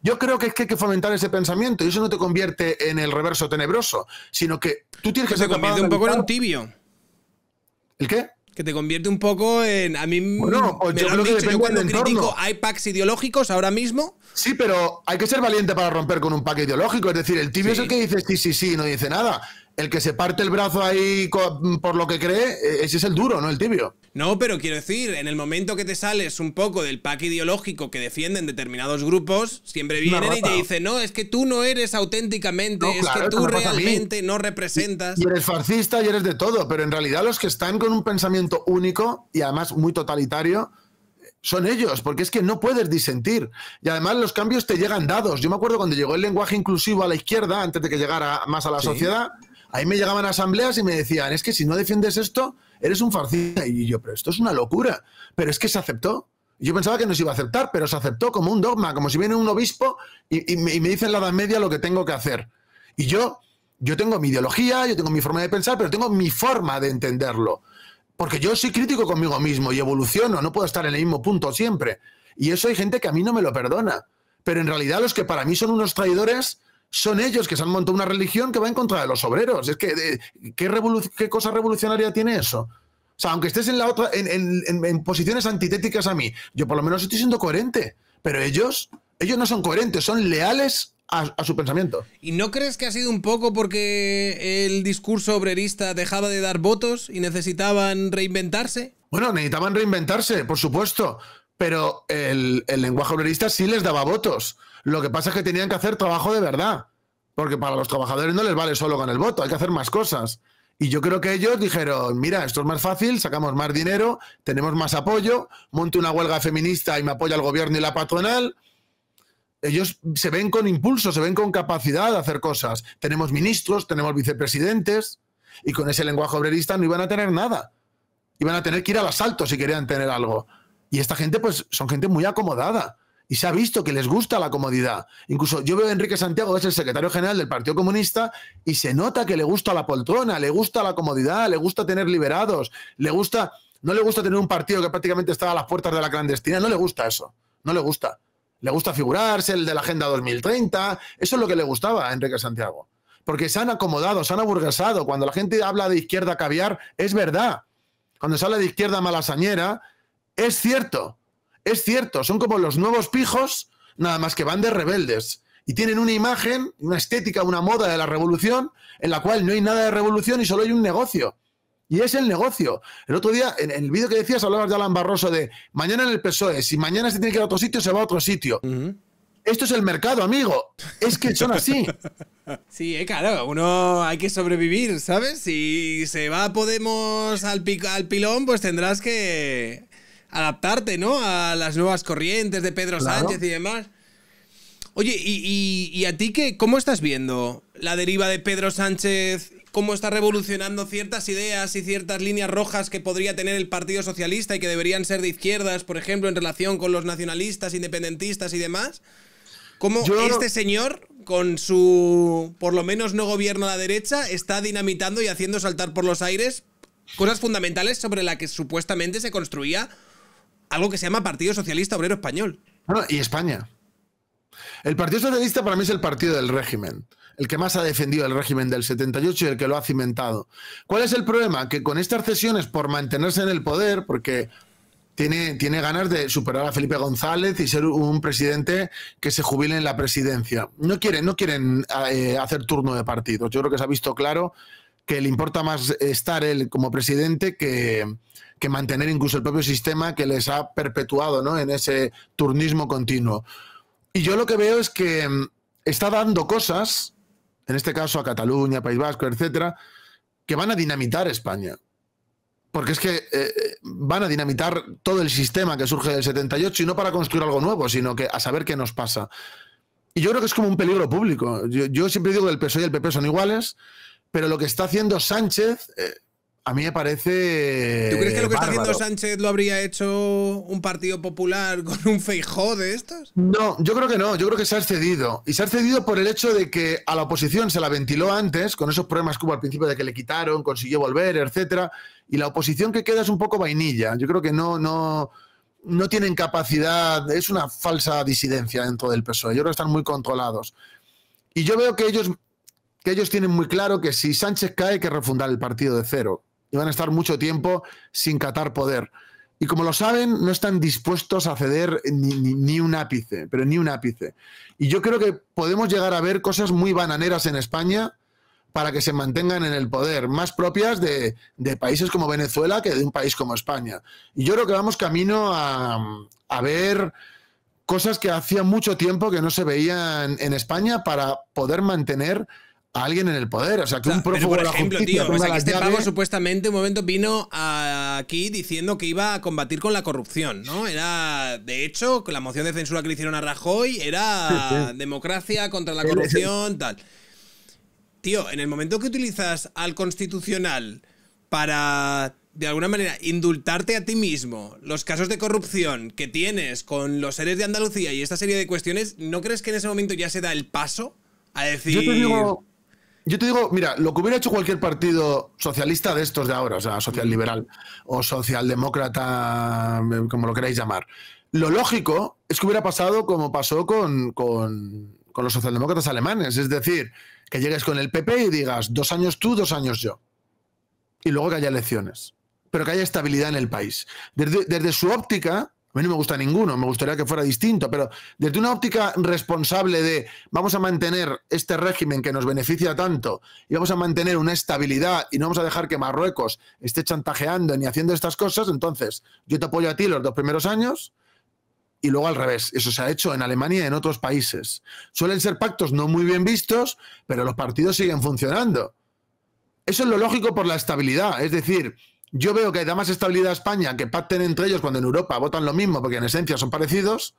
Yo creo que es que hay que fomentar ese pensamiento y eso no te convierte en el reverso tenebroso, sino que tú tienes que, ser. un poco en un tibio. ¿El qué? Que te convierte un poco en. A mí bueno, yo lo creo que depende hay packs ideológicos ahora mismo. Sí, pero hay que ser valiente para romper con un pack ideológico. Es decir, el tibio es el que dice sí, sí, sí, y no dice nada el que se parte el brazo ahí por lo que cree, e, ese es el duro, no el tibio. No, pero quiero decir, en el momento que te sales un poco del pack ideológico que defienden determinados grupos, siempre vienen y te dicen, no, es que tú no eres auténticamente, es que tú realmente no representas. Y eres farcista y eres de todo, pero en realidad los que están con un pensamiento único y además muy totalitario, son ellos, porque es que no puedes disentir. Y además los cambios te llegan dados. Yo me acuerdo cuando llegó el lenguaje inclusivo a la izquierda, antes de que llegara más a la sociedad, Ahí me llegaban asambleas y me decían, es que si no defiendes esto, eres un farcista. Y yo, pero esto es una locura. Pero es que se aceptó. Yo pensaba que no se iba a aceptar, pero se aceptó como un dogma, como si viene un obispo y, me, y me, dice en la Edad Media lo que tengo que hacer. Y yo, yo tengo mi ideología, yo tengo mi forma de pensar, pero tengo mi forma de entenderlo. Porque yo soy crítico conmigo mismo y evoluciono, no puedo estar en el mismo punto siempre. Y eso hay gente que a mí no me lo perdona. Pero en realidad los que para mí son unos traidores son ellos que se han montado una religión que va en contra de los obreros. Es que, ¿qué, cosa revolucionaria tiene eso? O sea, aunque estés en la otra, en, posiciones antitéticas a mí, yo por lo menos estoy siendo coherente. Pero ellos, ellos no son coherentes, son leales a, su pensamiento. ¿Y no crees que ha sido un poco porque el discurso obrerista dejaba de dar votos y necesitaban reinventarse? Bueno, necesitaban reinventarse, por supuesto, pero el lenguaje obrerista sí les daba votos. Lo que pasa es que tenían que hacer trabajo de verdad, porque para los trabajadores no les vale solo con el voto, hay que hacer más cosas. Y yo creo que ellos dijeron, mira, esto es más fácil, sacamos más dinero, tenemos más apoyo, monte una huelga feminista y me apoya el gobierno y la patronal. Ellos se ven con impulso, se ven con capacidad de hacer cosas. Tenemos ministros, tenemos vicepresidentes, y con ese lenguaje obrerista no iban a tener nada. Iban a tener que ir al asalto si querían tener algo. Y esta gente, pues, son gente muy acomodada. Y se ha visto que les gusta la comodidad. Incluso yo veo a Enrique Santiago, es el secretario general del Partido Comunista, y se nota que le gusta la poltrona, le gusta la comodidad, le gusta tener liberados, le gusta, no le gusta tener un partido que prácticamente está a las puertas de la clandestina, no le gusta eso, no le gusta. Le gusta figurarse, el de la Agenda 2030, eso es lo que le gustaba a Enrique Santiago. Porque se han acomodado, se han aburguesado. Cuando la gente habla de izquierda caviar, es verdad. Cuando se habla de izquierda malasañera, es cierto es cierto, son como los nuevos pijos, nada más que van de rebeldes. Y tienen una imagen, una estética, una moda de la revolución, en la cual no hay nada de revolución y solo hay un negocio. Y es el negocio. El otro día, en, el vídeo que decías, hablabas de Alan Barroso de mañana en el PSOE, si mañana se tiene que ir a otro sitio, se va a otro sitio. Esto es el mercado, amigo. Es que son así. Sí, eh, claro, uno hay que sobrevivir, ¿sabes? Si se va Podemos al pilón, pues tendrás que adaptarte, ¿no? A las nuevas corrientes de Pedro Sánchez y demás. Oye, ¿y, a ti qué, cómo estás viendo la deriva de Pedro Sánchez? ¿Cómo está revolucionando ciertas ideas y ciertas líneas rojas que podría tener el Partido Socialista y que deberían ser de izquierdas, por ejemplo, en relación con los nacionalistas, independentistas y demás? ¿Cómo este señor, con su, por lo menos no gobierno a la derecha, está dinamitando y haciendo saltar por los aires cosas fundamentales sobre las que supuestamente se construía algo que se llama Partido Socialista Obrero Español. Bueno, ah, y España. El Partido Socialista para mí es el partido del régimen, el que más ha defendido el régimen del 78 y el que lo ha cimentado. ¿Cuál es el problema? Que con estas cesiones por mantenerse en el poder, porque tiene, tiene ganas de superar a Felipe González y ser un presidente que se jubile en la presidencia. No quieren, no quieren eh, hacer turno de partidos. Yo creo que se ha visto claro que le importa más estar él como presidente que, que mantener incluso el propio sistema que les ha perpetuado ¿no? en ese turnismo continuo. Y yo lo que veo es que mm, está dando cosas, en este caso a Cataluña, País Vasco, etcétera, que van a dinamitar España. Porque es que eh, eh, van a dinamitar todo el sistema que surge del 78 y no para construir algo nuevo, sino que a saber qué nos pasa. Y yo creo que es como un peligro público. Yo, siempre digo que el PSOE y el PP son iguales, pero lo que está haciendo Sánchez eh, a mí me parece. ¿Tú crees que lo que está haciendo Sánchez lo habría hecho un partido popular con un feijó de estos? No, yo creo que no. Yo creo que se ha excedido. Y se ha excedido por el hecho de que a la oposición se la ventiló antes, con esos problemas que hubo al principio de que le quitaron, consiguió volver, etc. Y la oposición que queda es un poco vainilla. Yo creo que no, no, no tienen capacidad. Es una falsa disidencia dentro del PSOE. Yo creo que están muy controlados. Y yo veo que ellos, que ellos tienen muy claro que si Sánchez cae, hay que refundar el partido de cero van a estar mucho tiempo sin catar poder. Y como lo saben, no están dispuestos a ceder ni, un ápice, pero ni un ápice. Y yo creo que podemos llegar a ver cosas muy bananeras en España para que se mantengan en el poder, más propias de, países como Venezuela que de un país como España. Y yo creo que vamos camino a, a ver cosas que hacía mucho tiempo que no se veían en España para poder mantener alguien en el poder. O sea, que un prófugo por ejemplo, tío, este pavo supuestamente un momento vino aquí diciendo que iba a combatir con la corrupción, ¿no? Era, de hecho, la moción de censura que le hicieron a Rajoy era democracia contra la corrupción, tal. Tío, en el momento que utilizas al constitucional para de alguna manera, indultarte a ti mismo los casos de corrupción que tienes con los seres de Andalucía y esta serie de cuestiones, ¿no crees que en ese momento ya se da el paso a decir... Yo te digo, yo te digo, mira, lo que hubiera hecho cualquier partido socialista de estos de ahora, o sea, social liberal o socialdemócrata, em, como lo queráis llamar, lo lógico es que hubiera pasado como pasó con, los socialdemócratas alemanes. Es decir, que llegues con el PP y digas dos años tú, dos años yo. Y luego que haya elecciones. Pero que haya estabilidad en el país. desde su óptica, a mí no me gusta ninguno, me gustaría que fuera distinto, pero desde una óptica responsable de vamos a mantener este régimen que nos beneficia tanto y vamos a mantener una estabilidad y no vamos a dejar que Marruecos esté chantajeando ni haciendo estas cosas, entonces yo te apoyo a ti los dos primeros años y luego al revés. Eso se ha hecho en Alemania y en otros países. Suelen ser pactos no muy bien vistos, pero los partidos siguen funcionando. Eso es lo lógico por la estabilidad, es decir, yo veo que da más estabilidad a España que pacten entre ellos cuando en Europa votan lo mismo, porque en esencia son parecidos,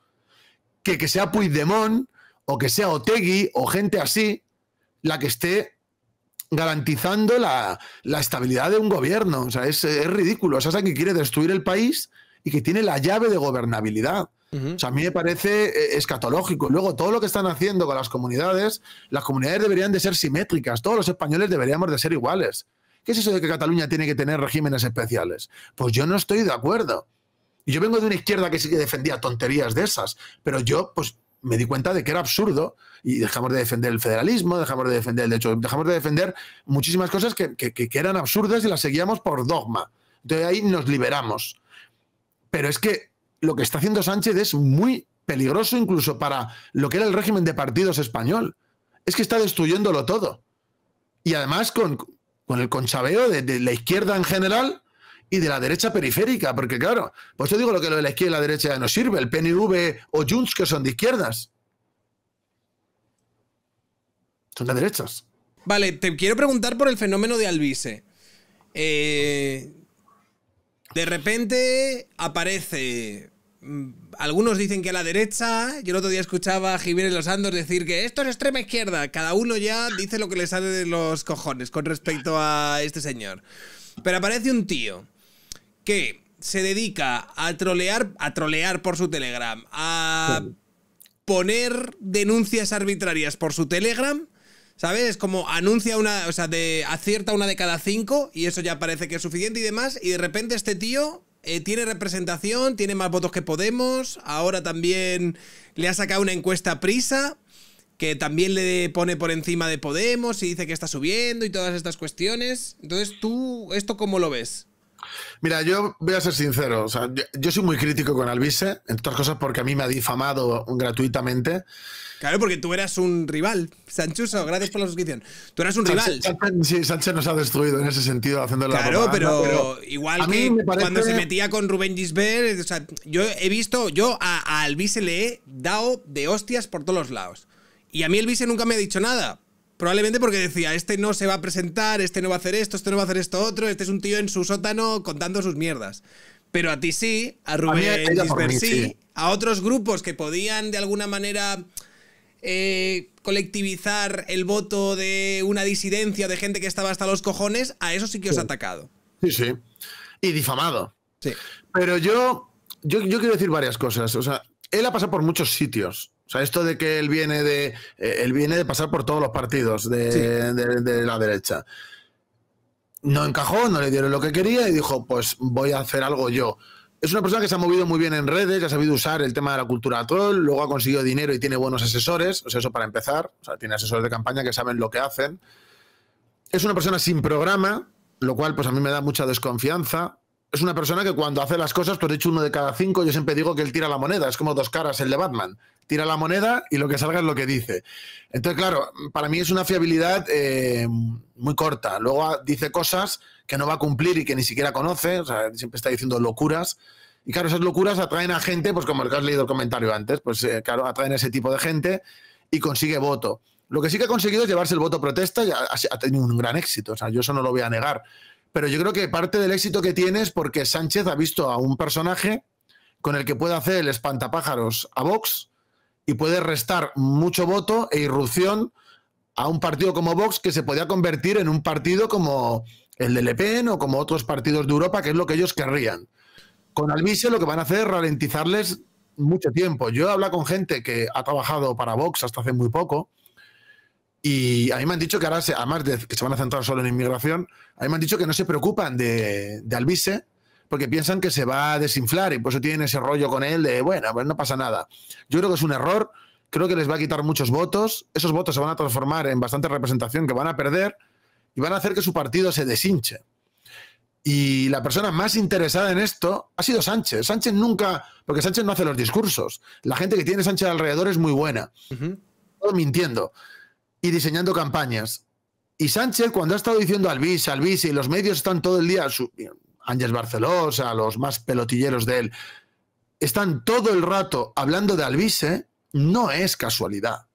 que que sea Puigdemont o que sea Otegui o gente así la que esté garantizando la, la estabilidad de un gobierno. O sea, es, es ridículo. O sea, es que quiere destruir el país y que tiene la llave de gobernabilidad. O sea, a mí me parece eh, escatológico. Luego, todo lo que están haciendo con las comunidades, las comunidades deberían de ser simétricas. Todos los españoles deberíamos de ser iguales. ¿Qué es eso de que Cataluña tiene que tener regímenes especiales? Pues yo no estoy de acuerdo. yo vengo de una izquierda que sí que defendía tonterías de esas, pero yo, pues, me di cuenta de que era absurdo y dejamos de defender el federalismo, dejamos de defender el derecho, dejamos de defender muchísimas cosas que, que eran absurdas y las seguíamos por dogma. Entonces ahí nos liberamos. Pero es que lo que está haciendo Sánchez es muy peligroso incluso para lo que era el régimen de partidos español. Es que está destruyéndolo todo. Y además con, con el conchabeo de, la izquierda en general y de la derecha periférica, porque claro, pues yo digo lo que lo de la izquierda y la derecha no sirve, el PNV o Junts que son de izquierdas. Son de derechas. Vale, te quiero preguntar por el fenómeno de Albise. Eh, de repente aparece Mm, algunos dicen que a la derecha, yo el otro día escuchaba a Jiménez Los Andos decir que esto es extrema izquierda, cada uno ya dice lo que le sale de los cojones con respecto a este señor. Pero aparece un tío que se dedica a trolear, a trolear por su Telegram, a poner denuncias arbitrarias por su Telegram, ¿sabes? Como anuncia una, o sea, de, acierta una de cada cinco y eso ya parece que es suficiente y demás, y de repente este tío eh, tiene representación, tiene más votos que Podemos, ahora también le ha sacado una encuesta prisa, que también le pone por encima de Podemos y dice que está subiendo y todas estas cuestiones. Entonces, ¿tú esto cómo lo ves? Mira, yo voy a ser sincero. yo, soy muy crítico con Albise, en otras cosas porque a mí me ha difamado gratuitamente. Claro, porque tú eras un rival. Sanchuso, gracias por la suscripción. Tú eras un rival. sí, Sánchez nos ha destruido en ese sentido haciendo la Claro, pero, igual cuando se metía con Rubén Gisbert, yo he visto, yo a, Albise le he dado de hostias por todos los lados. Y a mí Albise nunca me ha dicho nada, Probablemente porque decía, este no se va a presentar, este no va a hacer esto, este no va a hacer esto otro, este es un tío en su sótano contando sus mierdas. Pero a ti sí, a Rubén a otros grupos que podían de alguna manera eh, colectivizar el voto de una disidencia de gente que estaba hasta los cojones, a eso sí que os ha atacado. Sí, sí. Y difamado. Sí. Pero yo, yo, yo quiero decir varias cosas. O sea, él ha pasado por muchos sitios o sea, esto de que él viene de, eh, él viene de pasar por todos los partidos de, la derecha. No encajó, no le dieron lo que quería y dijo, pues voy a hacer algo yo es una persona que se ha movido muy bien en redes, que ha sabido usar el tema de la cultura troll, luego ha conseguido dinero y tiene buenos asesores, o sea, eso para empezar, o sea, tiene asesores de campaña que saben lo que hacen. Es una persona sin programa, lo cual pues a mí me da mucha desconfianza. Es una persona que cuando hace las cosas, pues de hecho uno de cada cinco, yo siempre digo que él tira la moneda, es como dos caras el de Batman tira la moneda y lo que salga es lo que dice. Entonces, claro, para mí es una fiabilidad eh, muy corta. Luego dice cosas que no va a cumplir y que ni siquiera conoce, siempre está diciendo locuras. Y claro, esas locuras atraen a gente, pues como el que has leído el comentario antes, pues eh, claro, atraen a ese tipo de gente y consigue voto. Lo que sí que ha conseguido es llevarse el voto protesta y ha, ha tenido un gran éxito, o sea, yo eso no lo voy a negar. Pero yo creo que parte del éxito que tiene es porque Sánchez ha visto a un personaje con el que puede hacer el espantapájaros a Vox, y puede restar mucho voto e irrupción a un partido como Vox que se podía convertir en un partido como el de Le Pen o como otros partidos de Europa, que es lo que ellos querrían. Con Albise lo que van a hacer es ralentizarles mucho tiempo. Yo he hablado con gente que ha trabajado para Vox hasta hace muy poco y a mí me han dicho que ahora, se, además de que se van a centrar solo en inmigración, a mí me han dicho que no se preocupan de, de porque piensan que se va a desinflar y por eso tienen ese rollo con él de, bueno, pues no pasa nada. Yo creo que es un error, creo que les va a quitar muchos votos, esos votos se van a transformar en bastante representación que van a perder y van a hacer que su partido se desinche. Y la persona más interesada en esto ha sido Sánchez. Sánchez nunca, porque Sánchez no hace los discursos. La gente que tiene Sánchez alrededor es muy buena. mintiendo y diseñando campañas. Y Sánchez, cuando ha estado diciendo al Alvis, y los medios están todo el día, Ángel Barceló, los más pelotilleros de él, están todo el rato hablando de Albise, no es casualidad.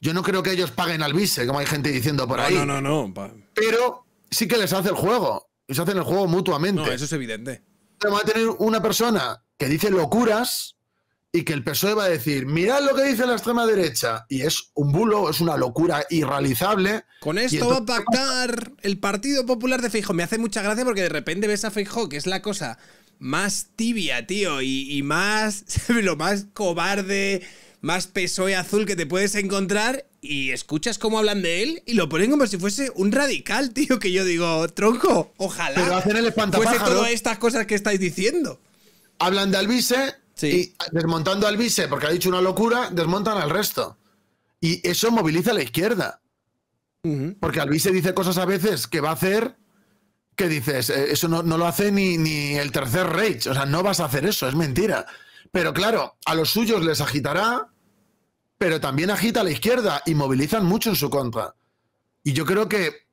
Yo no creo que ellos paguen Albise, como hay gente diciendo por ahí. No, no, no. Pero sí que les hace el juego. Les hacen el juego mutuamente. eso es evidente. va a tener una persona que dice locuras y que el PSOE va a decir, mirad lo que dice la extrema derecha, y es un bulo, es una locura irrealizable. Con esto va a pactar el Partido Popular de Feijó. Me hace mucha gracia porque de repente ves a Feijó, que es la cosa más tibia, tío, y, más, lo más cobarde, más PSOE azul que te puedes encontrar, y escuchas cómo hablan de él y lo ponen como si fuese un radical, tío, que yo digo, tronco, ojalá Pero hacen el fuese todas estas cosas que estáis diciendo. Hablan de Alvise y desmontando al vice, porque ha dicho una locura, desmontan al resto. Y eso moviliza a la izquierda. porque al Porque dice cosas a veces que va a hacer que dices, eh, eso no, lo hace ni, ni el tercer Reich. O sea, no vas a hacer eso, es mentira. Pero claro, a los suyos les agitará, pero también agita a la izquierda y movilizan mucho en su contra. Y yo creo que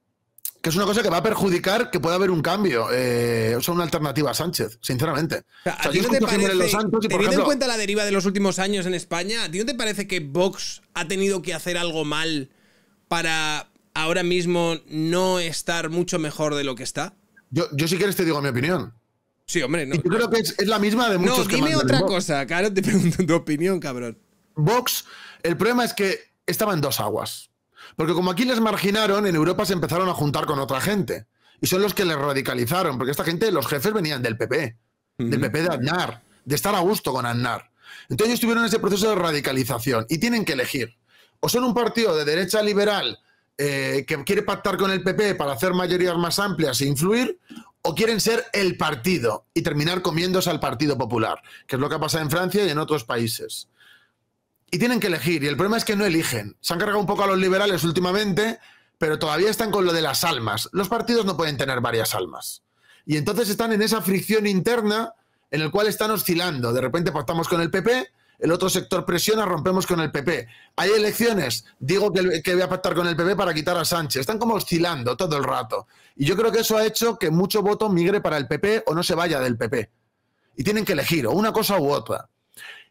que es una cosa que va a perjudicar que pueda haber un cambio, eh, o sea, una alternativa a Sánchez, sinceramente. teniendo en cuenta la deriva de los últimos años en España, ¿a no te parece que Vox ha tenido que hacer algo mal para ahora mismo no estar mucho mejor de lo que está? Yo, yo si quieres te digo mi opinión. Sí, hombre. No, yo creo que es, la misma de muchos. No, dime otra cosa, claro, te pregunto tu opinión, cabrón. Vox, el problema es que estaba en dos aguas. Porque como aquí les marginaron, en Europa se empezaron a juntar con otra gente. Y son los que les radicalizaron, porque esta gente, los jefes venían del PP, del PP de Aznar, de estar a gusto con Aznar. Entonces ellos tuvieron ese proceso de radicalización y tienen que elegir. O son un partido de derecha liberal eh, que quiere pactar con el PP para hacer mayorías más amplias e influir, o quieren ser el partido y terminar comiéndose al Partido Popular, que es lo que ha pasado en Francia y en otros países y tienen que elegir. Y el problema es que no eligen. Se han cargado un poco a los liberales últimamente, pero todavía están con lo de las almas. Los partidos no pueden tener varias almas. Y entonces están en esa fricción interna en la cual están oscilando. De repente pactamos pues, con el PP, el otro sector presiona, rompemos con el PP. Hay elecciones, digo que, que, voy a pactar con el PP para quitar a Sánchez. Están como oscilando todo el rato. Y yo creo que eso ha hecho que mucho voto migre para el PP o no se vaya del PP. Y tienen que elegir o una cosa u otra.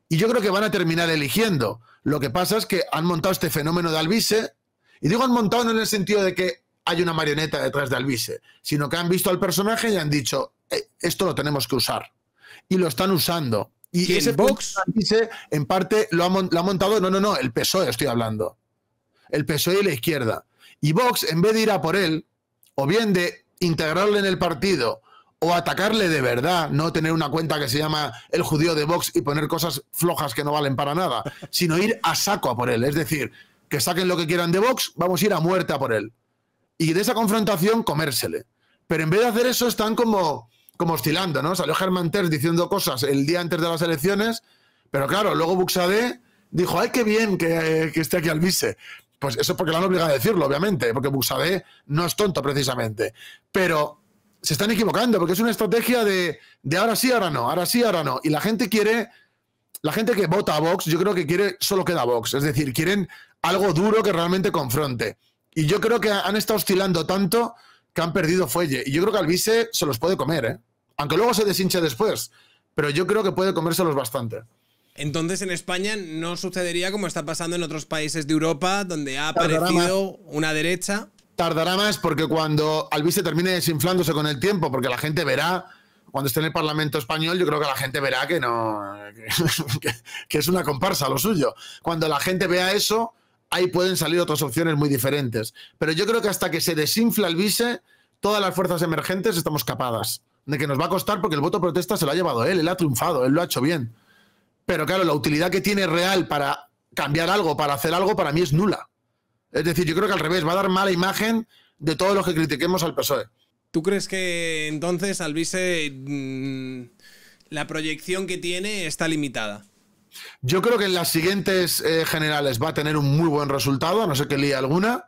Y yo creo que van a terminar eligiendo. Lo que pasa es que han montado este fenómeno de Albise, y digo han montado no en el sentido de que hay una marioneta detrás de Albise, sino que han visto al personaje y han dicho, eh, esto lo tenemos que usar. Y lo están usando. Y, ese box en parte, lo ha, montado, no, no, no, el PSOE estoy hablando. El PSOE y la izquierda. Y Vox, en vez de ir a por él, o bien de integrarle en el partido, o atacarle de verdad, no tener una cuenta que se llama el judío de Vox y poner cosas flojas que no valen para nada, sino ir a saco a por él. Es decir, que saquen lo que quieran de Vox, vamos a ir a muerte a por él. Y de esa confrontación, comérsele. Pero en vez de hacer eso, están como, como oscilando, ¿no? Salió Germán Ter diciendo cosas el día antes de las elecciones, pero claro, luego Buxade dijo, ay, qué bien que, esté aquí Alvise. Pues eso es porque lo han obligado a decirlo, obviamente, porque Buxade no es tonto precisamente. Pero se están equivocando, porque es una estrategia de, de ahora sí, ahora no, ahora sí, ahora no. Y la gente quiere, la gente que vota a Vox, yo creo que quiere, solo queda Vox. Es decir, quieren algo duro que realmente confronte. Y yo creo que han estado oscilando tanto que han perdido fuelle. Y yo creo que Alvise se los puede comer, ¿eh? Aunque luego se deshinche después. Pero yo creo que puede comérselos bastante. Entonces en España no sucedería como está pasando en otros países de Europa, donde ha aparecido una derecha Tardará más porque cuando vice termine desinflándose con el tiempo, porque la gente verá, cuando esté en el Parlamento español, yo creo que la gente verá que no. que, es una comparsa lo suyo. Cuando la gente vea eso, ahí pueden salir otras opciones muy diferentes. Pero yo creo que hasta que se desinfla el vice, todas las fuerzas emergentes estamos capadas. De que nos va a costar porque el voto protesta se lo ha llevado él, él ha triunfado, él lo ha hecho bien. Pero claro, la utilidad que tiene real para cambiar algo, para hacer algo, para mí es nula. Es decir, yo creo que al revés, va a dar mala imagen de todos los que critiquemos al PSOE. ¿Tú crees que entonces Alvise mm, la proyección que tiene está limitada? Yo creo que en las siguientes eh, generales va a tener un muy buen resultado, a no ser que lía alguna.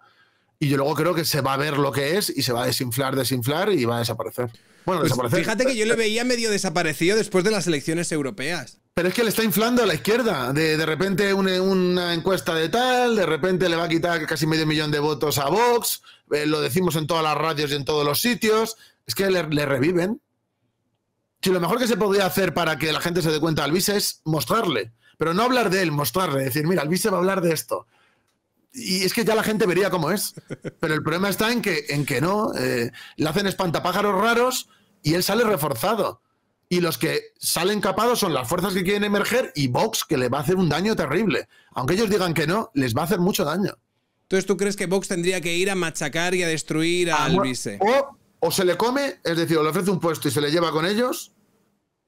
Y yo luego creo que se va a ver lo que es y se va a desinflar, desinflar y va a desaparecer. Bueno, pues desaparecer. Fíjate que yo le veía medio desaparecido después de las elecciones europeas. Pero es que le está inflando a la izquierda. De, repente una, encuesta de tal, de repente le va a quitar casi medio millón de votos a Vox, eh, lo decimos en todas las radios y en todos los sitios. Es que le, reviven. Si lo mejor que se podría hacer para que la gente se dé cuenta de Alvise es mostrarle, pero no hablar de él, mostrarle, decir, mira, Alvise va a hablar de esto. Y es que ya la gente vería cómo es. Pero el problema está en que, en que no. Eh, le hacen espantapájaros raros y él sale reforzado y los que salen capados son las fuerzas que quieren emerger y Vox, que le va a hacer un daño terrible. Aunque ellos digan que no, les va a hacer mucho daño. Entonces, ¿tú crees que Vox tendría que ir a machacar y a destruir a ah, Albise O, se le come, es decir, o le ofrece un puesto y se le lleva con ellos,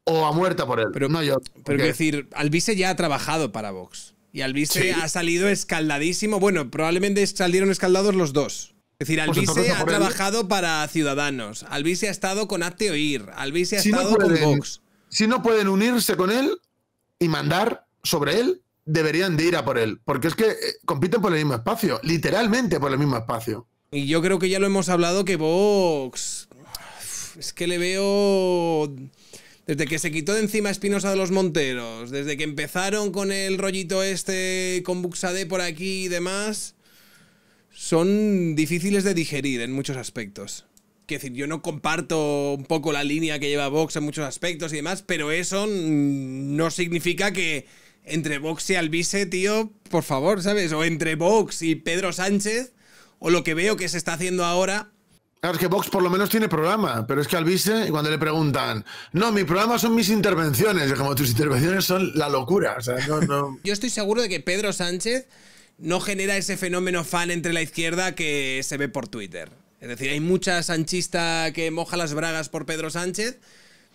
o a muerta por él. Pero, no yo. Pero decir, Albise ya ha trabajado para Vox. Y Albise ha salido escaldadísimo. Bueno, probablemente salieron escaldados los dos. Es decir, pues Albise ha trabajado para Ciudadanos, Albise ha estado con Acte Oír, Alvise ha estado con Vox. Si no pueden unirse con él y mandar sobre él, deberían de ir a por él, porque es que eh, compiten por el mismo espacio, literalmente por el mismo espacio. Y yo creo que ya lo hemos hablado que Vox... Es que le veo... Desde que se quitó de encima Espinosa de los Monteros, desde que empezaron con el rollito este con Buxade por aquí y demás son difíciles de digerir en muchos aspectos. Quiero decir, yo no comparto un poco la línea que lleva Vox en muchos aspectos y demás, pero eso mm, no significa que entre Vox y Alvise, tío, por favor, ¿sabes? O entre Vox y Pedro Sánchez, o lo que veo que se está haciendo ahora, Claro, es que Vox por lo menos tiene programa, pero es que Alvise, cuando le preguntan, no, mi programa son mis intervenciones, y como tus intervenciones son la locura. O Yo estoy seguro de que Pedro Sánchez no genera ese fenómeno fan entre la izquierda que se ve por Twitter. Es decir, hay mucha sanchista que moja las bragas por Pedro Sánchez,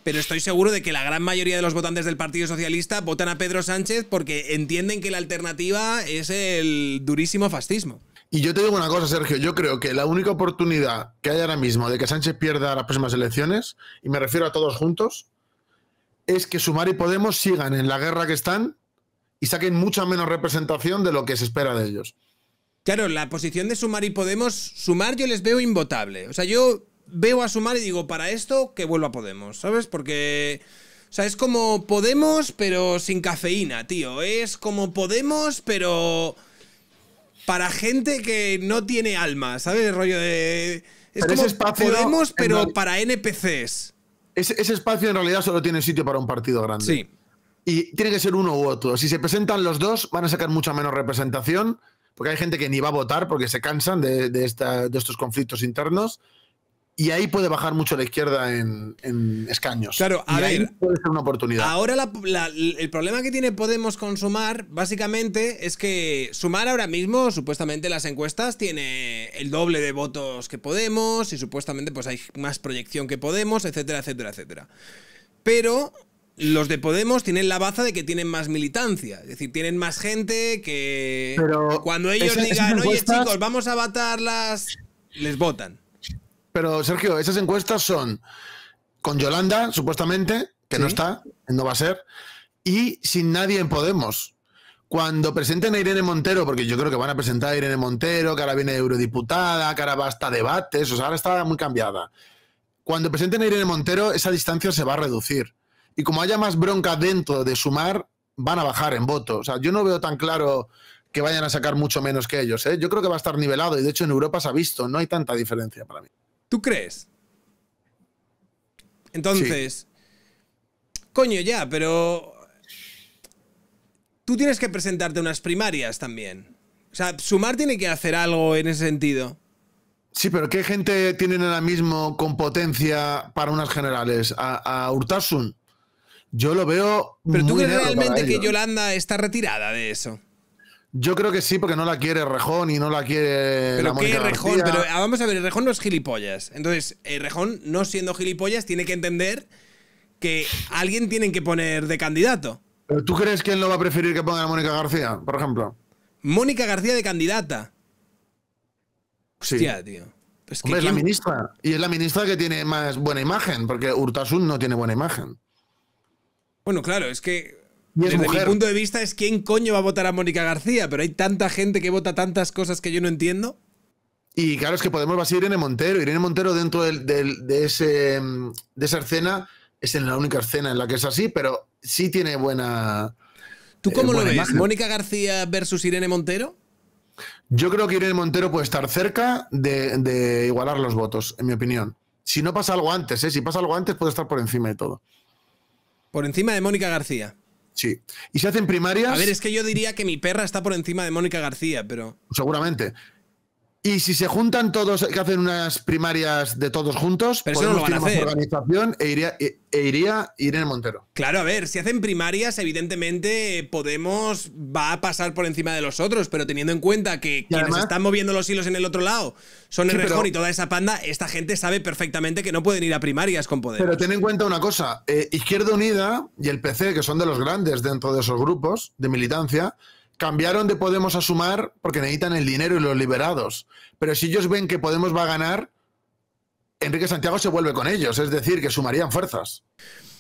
pero estoy seguro de que la gran mayoría de los votantes del Partido Socialista votan a Pedro Sánchez porque entienden que la alternativa es el durísimo fascismo. Y yo te digo una cosa, Sergio, yo creo que la única oportunidad que hay ahora mismo de que Sánchez pierda las próximas elecciones, y me refiero a todos juntos, es que Sumar y Podemos sigan en la guerra que están y saquen mucha menos representación de lo que se espera de ellos. Claro, la posición de Sumar y Podemos, Sumar yo les veo invotable. O sea, yo veo a Sumar y digo, para esto que vuelva Podemos, ¿sabes? Porque... O sea, es como Podemos, pero sin cafeína, tío. Es como Podemos, pero para gente que no tiene alma, ¿sabes? El rollo de... Es como Podemos, pero para NPCs. ese espacio en realidad solo tiene sitio para un partido grande. Sí. Y tiene que ser uno u otro. Si se presentan los dos, van a sacar mucha menos representación, porque hay gente que ni va a votar porque se cansan de, de, estos conflictos internos. Y ahí puede bajar mucho la izquierda en, escaños. Claro, puede ser una oportunidad. Ahora el problema que tiene Podemos con Sumar, básicamente, es que Sumar ahora mismo, supuestamente las encuestas, tiene el doble de votos que Podemos y supuestamente pues hay más proyección que Podemos, etcétera, etcétera, etcétera. Pero los de Podemos tienen la baza de que tienen más militancia, es decir, tienen más gente que cuando ellos digan, oye chicos, vamos a batarlas, les votan. Pero Sergio, esas encuestas son con Yolanda, supuestamente, que no está, no va a ser, y sin nadie en Podemos. Cuando presenten a Irene Montero, porque yo creo que van a presentar a Irene Montero, que ahora viene eurodiputada, que ahora va hasta debates, o sea, ahora está muy cambiada. Cuando presenten a Irene Montero, esa distancia se va a reducir y como haya más bronca dentro de sumar, van a bajar en voto. O sea, yo no veo tan claro que vayan a sacar mucho menos que ellos. ¿eh? Yo creo que va a estar nivelado y de hecho en Europa se ha visto, no hay tanta diferencia para mí. ¿Tú crees? Entonces, coño ya, pero tú tienes que presentarte unas primarias también. O sea, Sumar tiene que hacer algo en ese sentido. Sí, pero ¿qué gente tienen ahora mismo con potencia para unas generales? ¿A, a Urtasun? Yo lo veo. Pero tú crees realmente que Yolanda está retirada de eso. Yo creo que sí, porque no la quiere Rejón y no la quiere. Pero qué Rejón, pero ah, vamos a ver, Rejón no es gilipollas. Entonces, eh, Rejón, no siendo gilipollas, tiene que entender que alguien tienen que poner de candidato. ¿Pero tú crees que él va a preferir que ponga a Mónica García, por ejemplo? Mónica García de candidata. Hostia, sí. tío. es la ministra. Y es la ministra que tiene más buena imagen, porque Urtasun no tiene buena imagen. Bueno, claro, es que desde mi punto de vista es quién coño va a votar a Mónica García, pero hay tanta gente que vota tantas cosas que yo no entiendo. Y claro, es que podemos ver a Irene Montero. Irene Montero dentro de, ese, de esa escena es en la única escena en la que es así, pero sí tiene buena... ¿Tú eh, cómo lo ves? ¿Mónica García versus Irene Montero? Yo creo que Irene Montero puede estar cerca de, de igualar los votos, en mi opinión. Si no pasa algo antes, ¿eh? si pasa algo antes puede estar por encima de todo. Por encima de Mónica García. Sí. ¿Y se hacen primarias? A ver, es que yo diría que mi perra está por encima de Mónica García, pero. Seguramente. Y si se juntan todos, que hacen unas primarias de todos juntos, pero eso no lo van a hacer. organización e iría, e, e iría Irene Montero. Claro, a ver, si hacen primarias, evidentemente Podemos va a pasar por encima de los otros, pero teniendo en cuenta que quienes están moviendo los hilos en el otro lado son el sí, y toda esa panda, esta gente sabe perfectamente que no pueden ir a primarias con poder. Pero ten en cuenta una cosa, eh, Izquierda Unida y el PC, que son de los grandes dentro de esos grupos de militancia, cambiaron de Podemos a Sumar porque necesitan el dinero y los liberados. Pero si ellos ven que Podemos va a ganar, Enrique Santiago se vuelve con ellos, es decir, que sumarían fuerzas.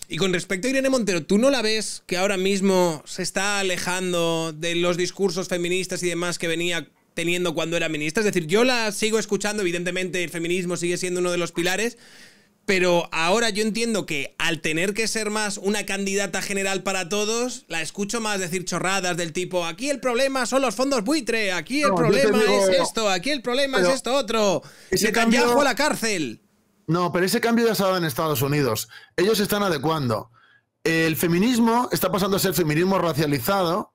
Y con respecto a Irene Montero, ¿tú no la ves que ahora mismo se está alejando de los discursos feministas y demás que venía teniendo cuando era ministra? Es decir, yo la sigo escuchando, evidentemente el feminismo sigue siendo uno de los pilares, pero ahora yo entiendo que al tener que ser más una candidata general para todos, la escucho más decir chorradas del tipo, aquí el problema son los fondos buitre, aquí el problema es esto, aquí el problema es esto otro, se cambió a la cárcel. No, pero ese cambio ya se ha dado en Estados Unidos. Ellos están adecuando. El feminismo está pasando a ser feminismo racializado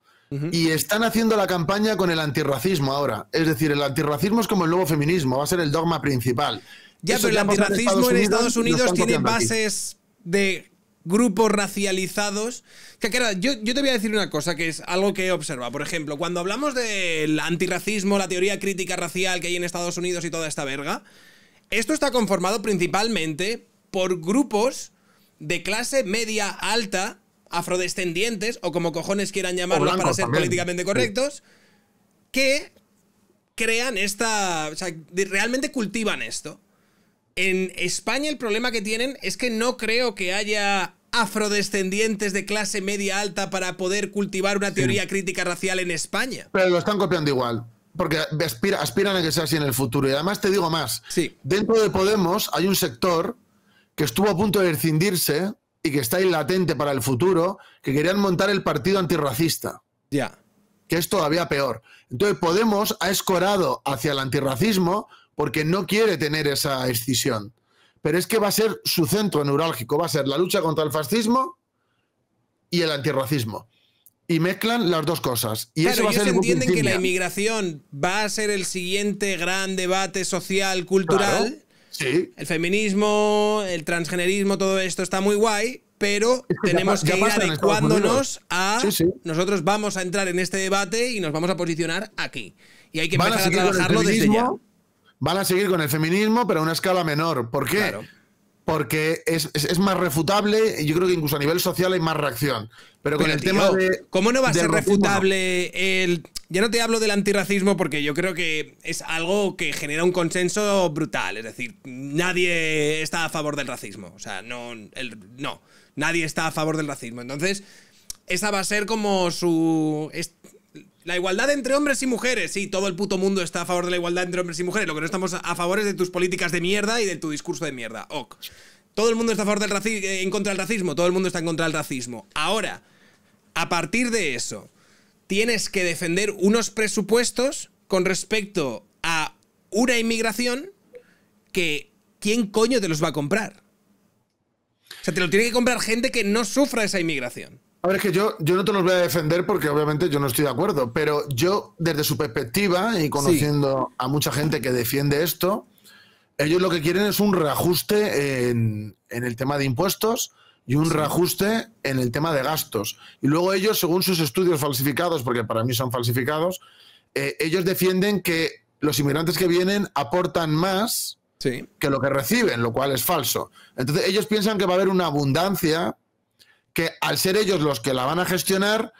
y están haciendo la campaña con el antirracismo ahora. Es decir, el antirracismo es como el nuevo feminismo, va a ser el dogma principal. Ya, pero el antirracismo en Estados Unidos, tiene bases de grupos racializados. yo, te voy a decir una cosa que es algo que he observado, Por ejemplo, cuando hablamos del antirracismo, la teoría crítica racial que hay en Estados Unidos y toda esta verga, esto está conformado principalmente por grupos de clase media alta, afrodescendientes, o como cojones quieran llamarlos para ser políticamente correctos, que crean esta. O sea, realmente cultivan esto. En España el problema que tienen es que no creo que haya afrodescendientes de clase media alta para poder cultivar una teoría crítica racial en España. Pero lo están copiando igual. Porque aspiran a que sea así en el futuro. Y además te digo más. Dentro de Podemos hay un sector que estuvo a punto de escindirse y que está ahí latente para el futuro, que querían montar el partido antirracista. Ya. Que es todavía peor. Entonces Podemos ha escorado hacia el antirracismo porque no quiere tener esa escisión. Pero es que va a ser su centro neurálgico, va a ser la lucha contra el fascismo y el antirracismo. Y mezclan las dos cosas. Y eso ellos entienden que la inmigración va a ser el siguiente gran debate social, cultural. sí. El feminismo, el transgenerismo, todo esto está muy guay, pero tenemos que ir adecuándonos a nosotros vamos a entrar en este debate y nos vamos a posicionar aquí. Y hay que empezar a trabajarlo desde ya van a seguir con el feminismo, pero a una escala menor. ¿Por qué? Porque es, más refutable y yo creo que incluso a nivel social hay más reacción. Pero, con el tema de. ¿Cómo no va a ser refutable el.? Ya no te hablo del antirracismo porque yo creo que es algo que genera un consenso brutal. Es decir, nadie está a favor del racismo. O sea, no. no. Nadie está a favor del racismo. Entonces, esa va a ser como su. La igualdad entre hombres y mujeres. Sí, todo el puto mundo está a favor de la igualdad entre hombres y mujeres. Lo que no estamos a favor es de tus políticas de mierda y de tu discurso de mierda. Ok. Todo el mundo está a favor del eh, en contra del racismo. Todo el mundo está en contra del racismo. Ahora, a partir de eso, tienes que defender unos presupuestos con respecto a una inmigración que ¿quién coño te los va a comprar? O sea, te lo tiene que comprar gente que no sufra esa inmigración. A ver, es que yo, yo no te los voy a defender porque obviamente yo no estoy de acuerdo, pero yo desde su perspectiva y conociendo a mucha gente que defiende esto, ellos lo que quieren es un reajuste en, en el tema de impuestos y un reajuste en el tema de gastos. Y luego ellos, según sus estudios falsificados, porque para mí son falsificados, eh, ellos defienden que los inmigrantes que vienen aportan más que lo que reciben, lo cual es falso. Entonces ellos piensan que va a haber una abundancia que al ser ellos los que la van a gestionar,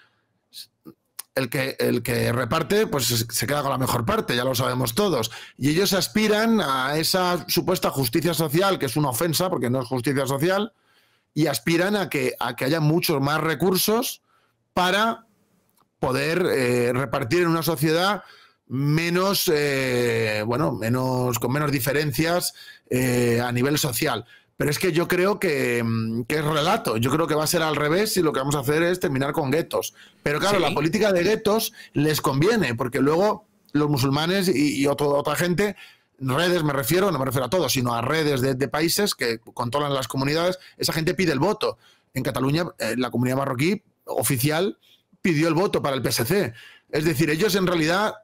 el que, el que reparte, pues se queda con la mejor parte, ya lo sabemos todos. Y ellos aspiran a esa supuesta justicia social, que es una ofensa, porque no es justicia social, y aspiran a que, haya muchos más recursos para poder eh, repartir en una sociedad menos, eh, con menos diferencias eh, a nivel social. Pero es que yo creo mm, que, es relato. Yo creo que va a ser al revés y lo que vamos a hacer es terminar con guetos. Pero claro, la política de guetos les conviene, porque luego los musulmanes y, otra gente, redes me refiero, no me refiero a todos, sino a redes de, países que controlan las comunidades, esa gente pide el voto. En Cataluña, eh, la comunidad marroquí oficial pidió el voto para el PSC. Es decir, ellos en realidad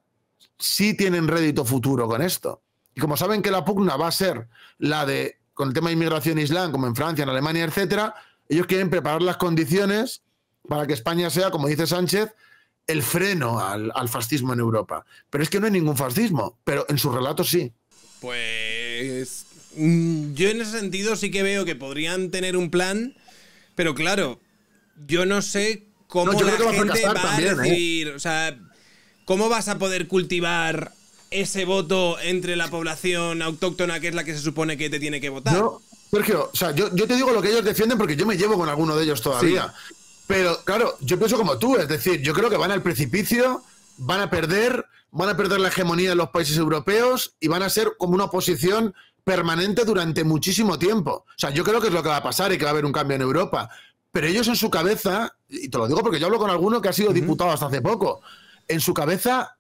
sí tienen rédito futuro con esto. Y como saben que la pugna va a ser la de con el tema de inmigración islam, como en Francia, en Alemania, etcétera, ellos quieren preparar las condiciones para que España sea, como dice Sánchez, el freno al, fascismo en Europa. Pero es que no hay ningún fascismo, pero en su relato sí. Pues mm, yo en ese sentido sí que veo que podrían tener un plan, pero claro, yo no sé cómo la gente va a, ¿eh? sea, cómo vas a poder cultivar ese voto entre la población autóctona que es la que se supone que te tiene que votar. No, Sergio, o sea, yo, te digo lo que ellos defienden porque yo me llevo con alguno de ellos todavía. Pero claro, yo pienso como tú, es decir, yo creo que van al precipicio, van a perder, van a perder la hegemonía de los países europeos y van a ser como una oposición permanente durante muchísimo tiempo. O sea, yo creo que es lo que va a pasar y que va a haber un cambio en Europa. Pero ellos en su cabeza, y te lo digo porque yo hablo con alguno que ha sido diputado hasta hace poco, en su cabeza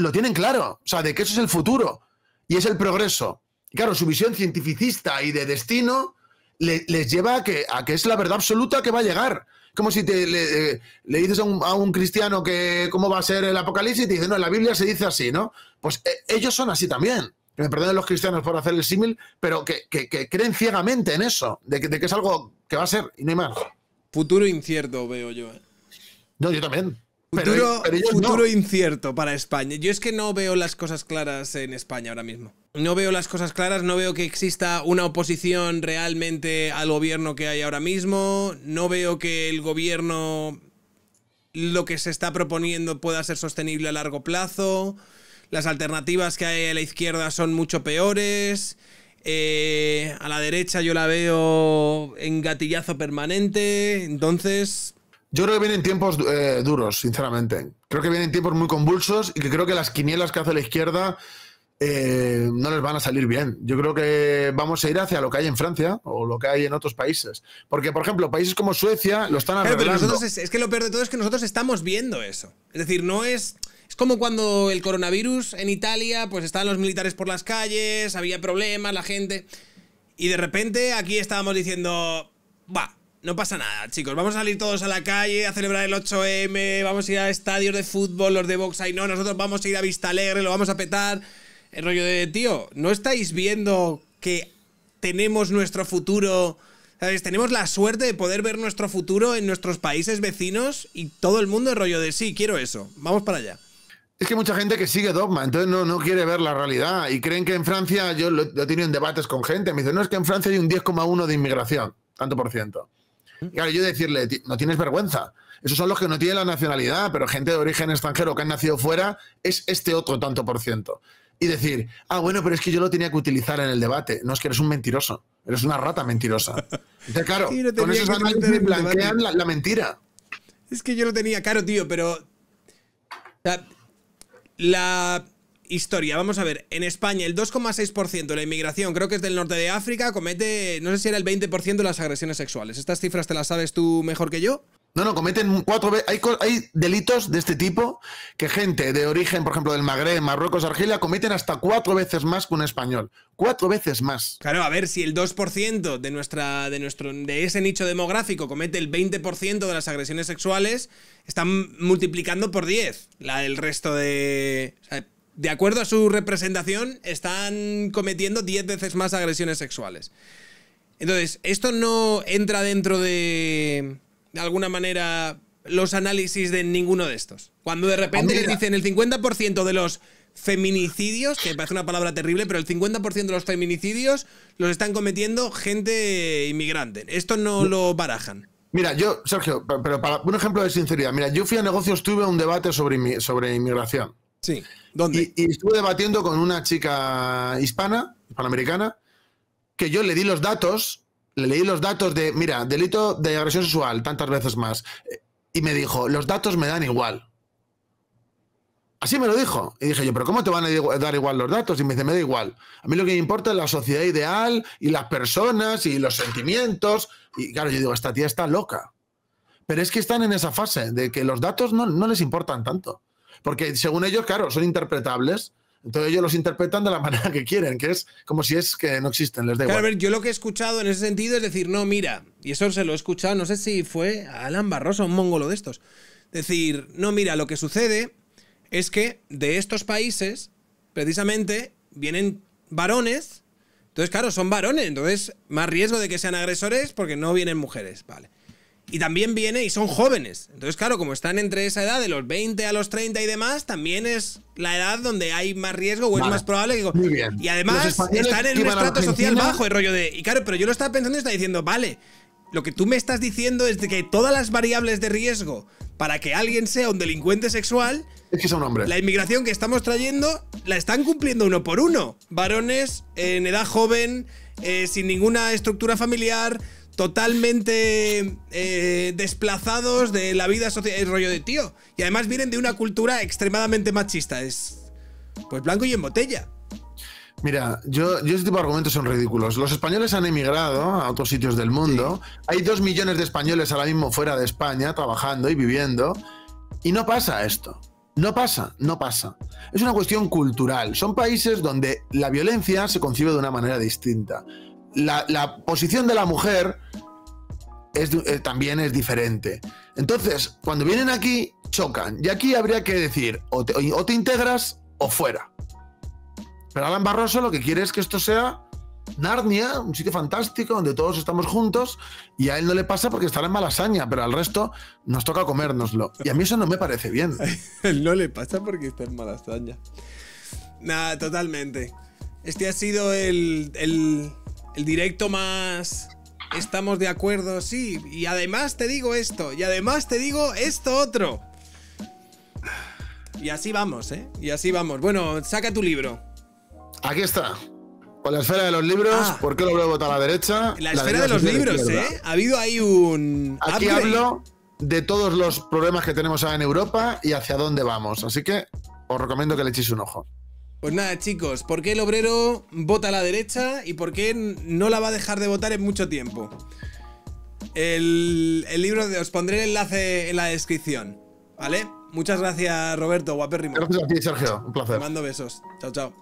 lo tienen claro, o sea, de que eso es el futuro y es el progreso. claro, su visión cientificista y de destino les lleva a que, a que es la verdad absoluta que va a llegar. Como si te, le, dices a un, cristiano que cómo va a ser el apocalipsis y te dice, no, en la Biblia se dice así, ¿no? Pues eh, ellos son así también. me perdonen los cristianos por hacer el símil, pero que, creen ciegamente en eso, de que, de que es algo que va a ser y no hay más. Futuro incierto veo yo. ¿eh? No, yo también futuro, incierto para España. Yo es que no veo las cosas claras en España ahora mismo. No veo las cosas claras, no veo que exista una oposición realmente al gobierno que hay ahora mismo, no veo que el gobierno lo que se está proponiendo pueda ser sostenible a largo plazo, las alternativas que hay a la izquierda son mucho peores, eh, a la derecha yo la veo en gatillazo permanente, entonces yo creo que vienen tiempos eh, duros, sinceramente. Creo que vienen tiempos muy convulsos y que creo que las quinielas que hace la izquierda eh, no les van a salir bien. Yo creo que vamos a ir hacia lo que hay en Francia o lo que hay en otros países. Porque, por ejemplo, países como Suecia lo están arreglando. es, que lo peor de todo es que nosotros estamos viendo eso. Es decir, no es... Es como cuando el coronavirus en Italia, pues estaban los militares por las calles, había problemas, la gente... Y de repente aquí estábamos diciendo, va, no pasa nada, chicos. Vamos a salir todos a la calle a celebrar el 8M. Vamos a ir a estadios de fútbol, los de boxa y no. Nosotros vamos a ir a Vista Alegre, lo vamos a petar. El rollo de, tío, ¿no estáis viendo que tenemos nuestro futuro? ¿Sabes? Tenemos la suerte de poder ver nuestro futuro en nuestros países vecinos y todo el mundo el rollo de, sí, quiero eso. Vamos para allá. Es que mucha gente que sigue dogma, entonces no, quiere ver la realidad y creen que en Francia, yo lo, lo he tenido en debates con gente, me dicen, no, es que en Francia hay un 10,1 de inmigración, tanto por ciento claro, yo decirle, no tienes vergüenza. Esos son los que no tienen la nacionalidad, pero gente de origen extranjero que han nacido fuera es este otro tanto por ciento. Y decir, ah, bueno, pero es que yo lo tenía que utilizar en el debate. No es que eres un mentiroso, eres una rata mentirosa. claro, con esos análisis blanquean la, mentira. Es que yo lo tenía, caro, tío, pero. la historia. Vamos a ver, en España el 2,6% de la inmigración, creo que es del norte de África, comete, no sé si era el 20% de las agresiones sexuales. ¿Estas cifras te las sabes tú mejor que yo? No, no, cometen cuatro veces. Hay, delitos de este tipo que gente de origen, por ejemplo, del Magreb, Marruecos, Argelia, cometen hasta cuatro veces más que un español. Cuatro veces más. Claro, a ver, si el 2% de, nuestra, de, nuestro, de ese nicho demográfico comete el 20% de las agresiones sexuales, están multiplicando por 10 la, del resto de de acuerdo a su representación, están cometiendo 10 veces más agresiones sexuales. Entonces, esto no entra dentro de, de alguna manera, los análisis de ninguno de estos. Cuando de repente les dicen el 50% de los feminicidios, que parece una palabra terrible, pero el 50% de los feminicidios los están cometiendo gente inmigrante. Esto no lo barajan. Mira, yo, Sergio, pero para un ejemplo de sinceridad, mira, yo fui a negocios, tuve un debate sobre, sobre inmigración. Sí, Y, estuve debatiendo con una chica hispana, hispanoamericana, que yo le di los datos, le leí los datos de, mira, delito de agresión sexual, tantas veces más. Eh, y me dijo, los datos me dan igual. Así me lo dijo. Y dije yo, pero ¿cómo te van a dar igual los datos? Y me dice, me da igual. A mí lo que me importa es la sociedad ideal y las personas y los sentimientos. Y claro, yo digo, esta tía está loca. Pero es que están en esa fase de que los datos no les importan tanto. Porque según ellos, claro, son interpretables. Entonces ellos los interpretan de la manera que quieren, que es como si es que no existen, les da igual. a ver, yo lo que he escuchado en ese sentido es decir, no, mira, y eso se lo he escuchado, no sé si fue Alan Barroso, un mongolo de estos, decir, no, mira, lo que sucede es que de estos países, precisamente, vienen varones, entonces, claro, son varones, entonces más riesgo de que sean agresores porque no vienen mujeres, vale. Y también viene y son jóvenes. Entonces, claro, como están entre esa edad de los 20 a los 30 y demás, también es la edad donde hay más riesgo o es más probable que... Muy Y además están en un estrato social bajo, el rollo de... Y claro, pero yo lo estaba pensando y estaba diciendo, vale, lo que tú me estás diciendo es de que todas las variables de riesgo para que alguien sea un delincuente sexual... Es que es un hombre. La inmigración que estamos trayendo la están cumpliendo uno por uno. Varones en edad joven, eh, sin ninguna estructura familiar totalmente eh, desplazados de la vida social, y rollo de tío. Y además vienen de una cultura extremadamente machista. Es pues blanco y en botella. Mira, yo, yo, este tipo de argumentos son ridículos. Los españoles han emigrado a otros sitios del mundo. Hay dos millones de españoles ahora mismo fuera de España trabajando y viviendo. Y no pasa esto. No pasa, no pasa. Es una cuestión cultural. Son países donde la violencia se concibe de una manera distinta la, posición de la mujer eh, también es diferente. Entonces, cuando vienen aquí, chocan. Y aquí habría que decir, o te, integras o fuera. Pero Alan Barroso lo que quiere es que esto sea Narnia, un sitio fantástico donde todos estamos juntos y a él no le pasa porque está en malasaña, pero al resto nos toca comérnoslo. Y a mí eso no me parece bien. él no le pasa porque está en malasaña. Nada, totalmente. Este ha sido el, el directo más... Estamos de acuerdo, sí. Y además te digo esto, y además te digo esto otro. Y así vamos, ¿eh? Y así vamos. Bueno, saca tu libro. Aquí está. Con la esfera de los libros, ah. ¿por qué lo voy a a la derecha? La, esfera de los libros, ¿eh? Ha habido ahí un. Aquí hablo de todos los problemas que tenemos ahora en Europa y hacia dónde vamos. Así que os recomiendo que le echéis un ojo. Pues nada, chicos, ¿por qué el obrero vota a la derecha y por qué no la va a dejar de votar en mucho tiempo? El, libro, de, os pondré el enlace en la descripción, ¿vale? Muchas gracias, Roberto, guaperrimo. Gracias a ti, Sergio, un placer. Te mando besos. Chao, chao.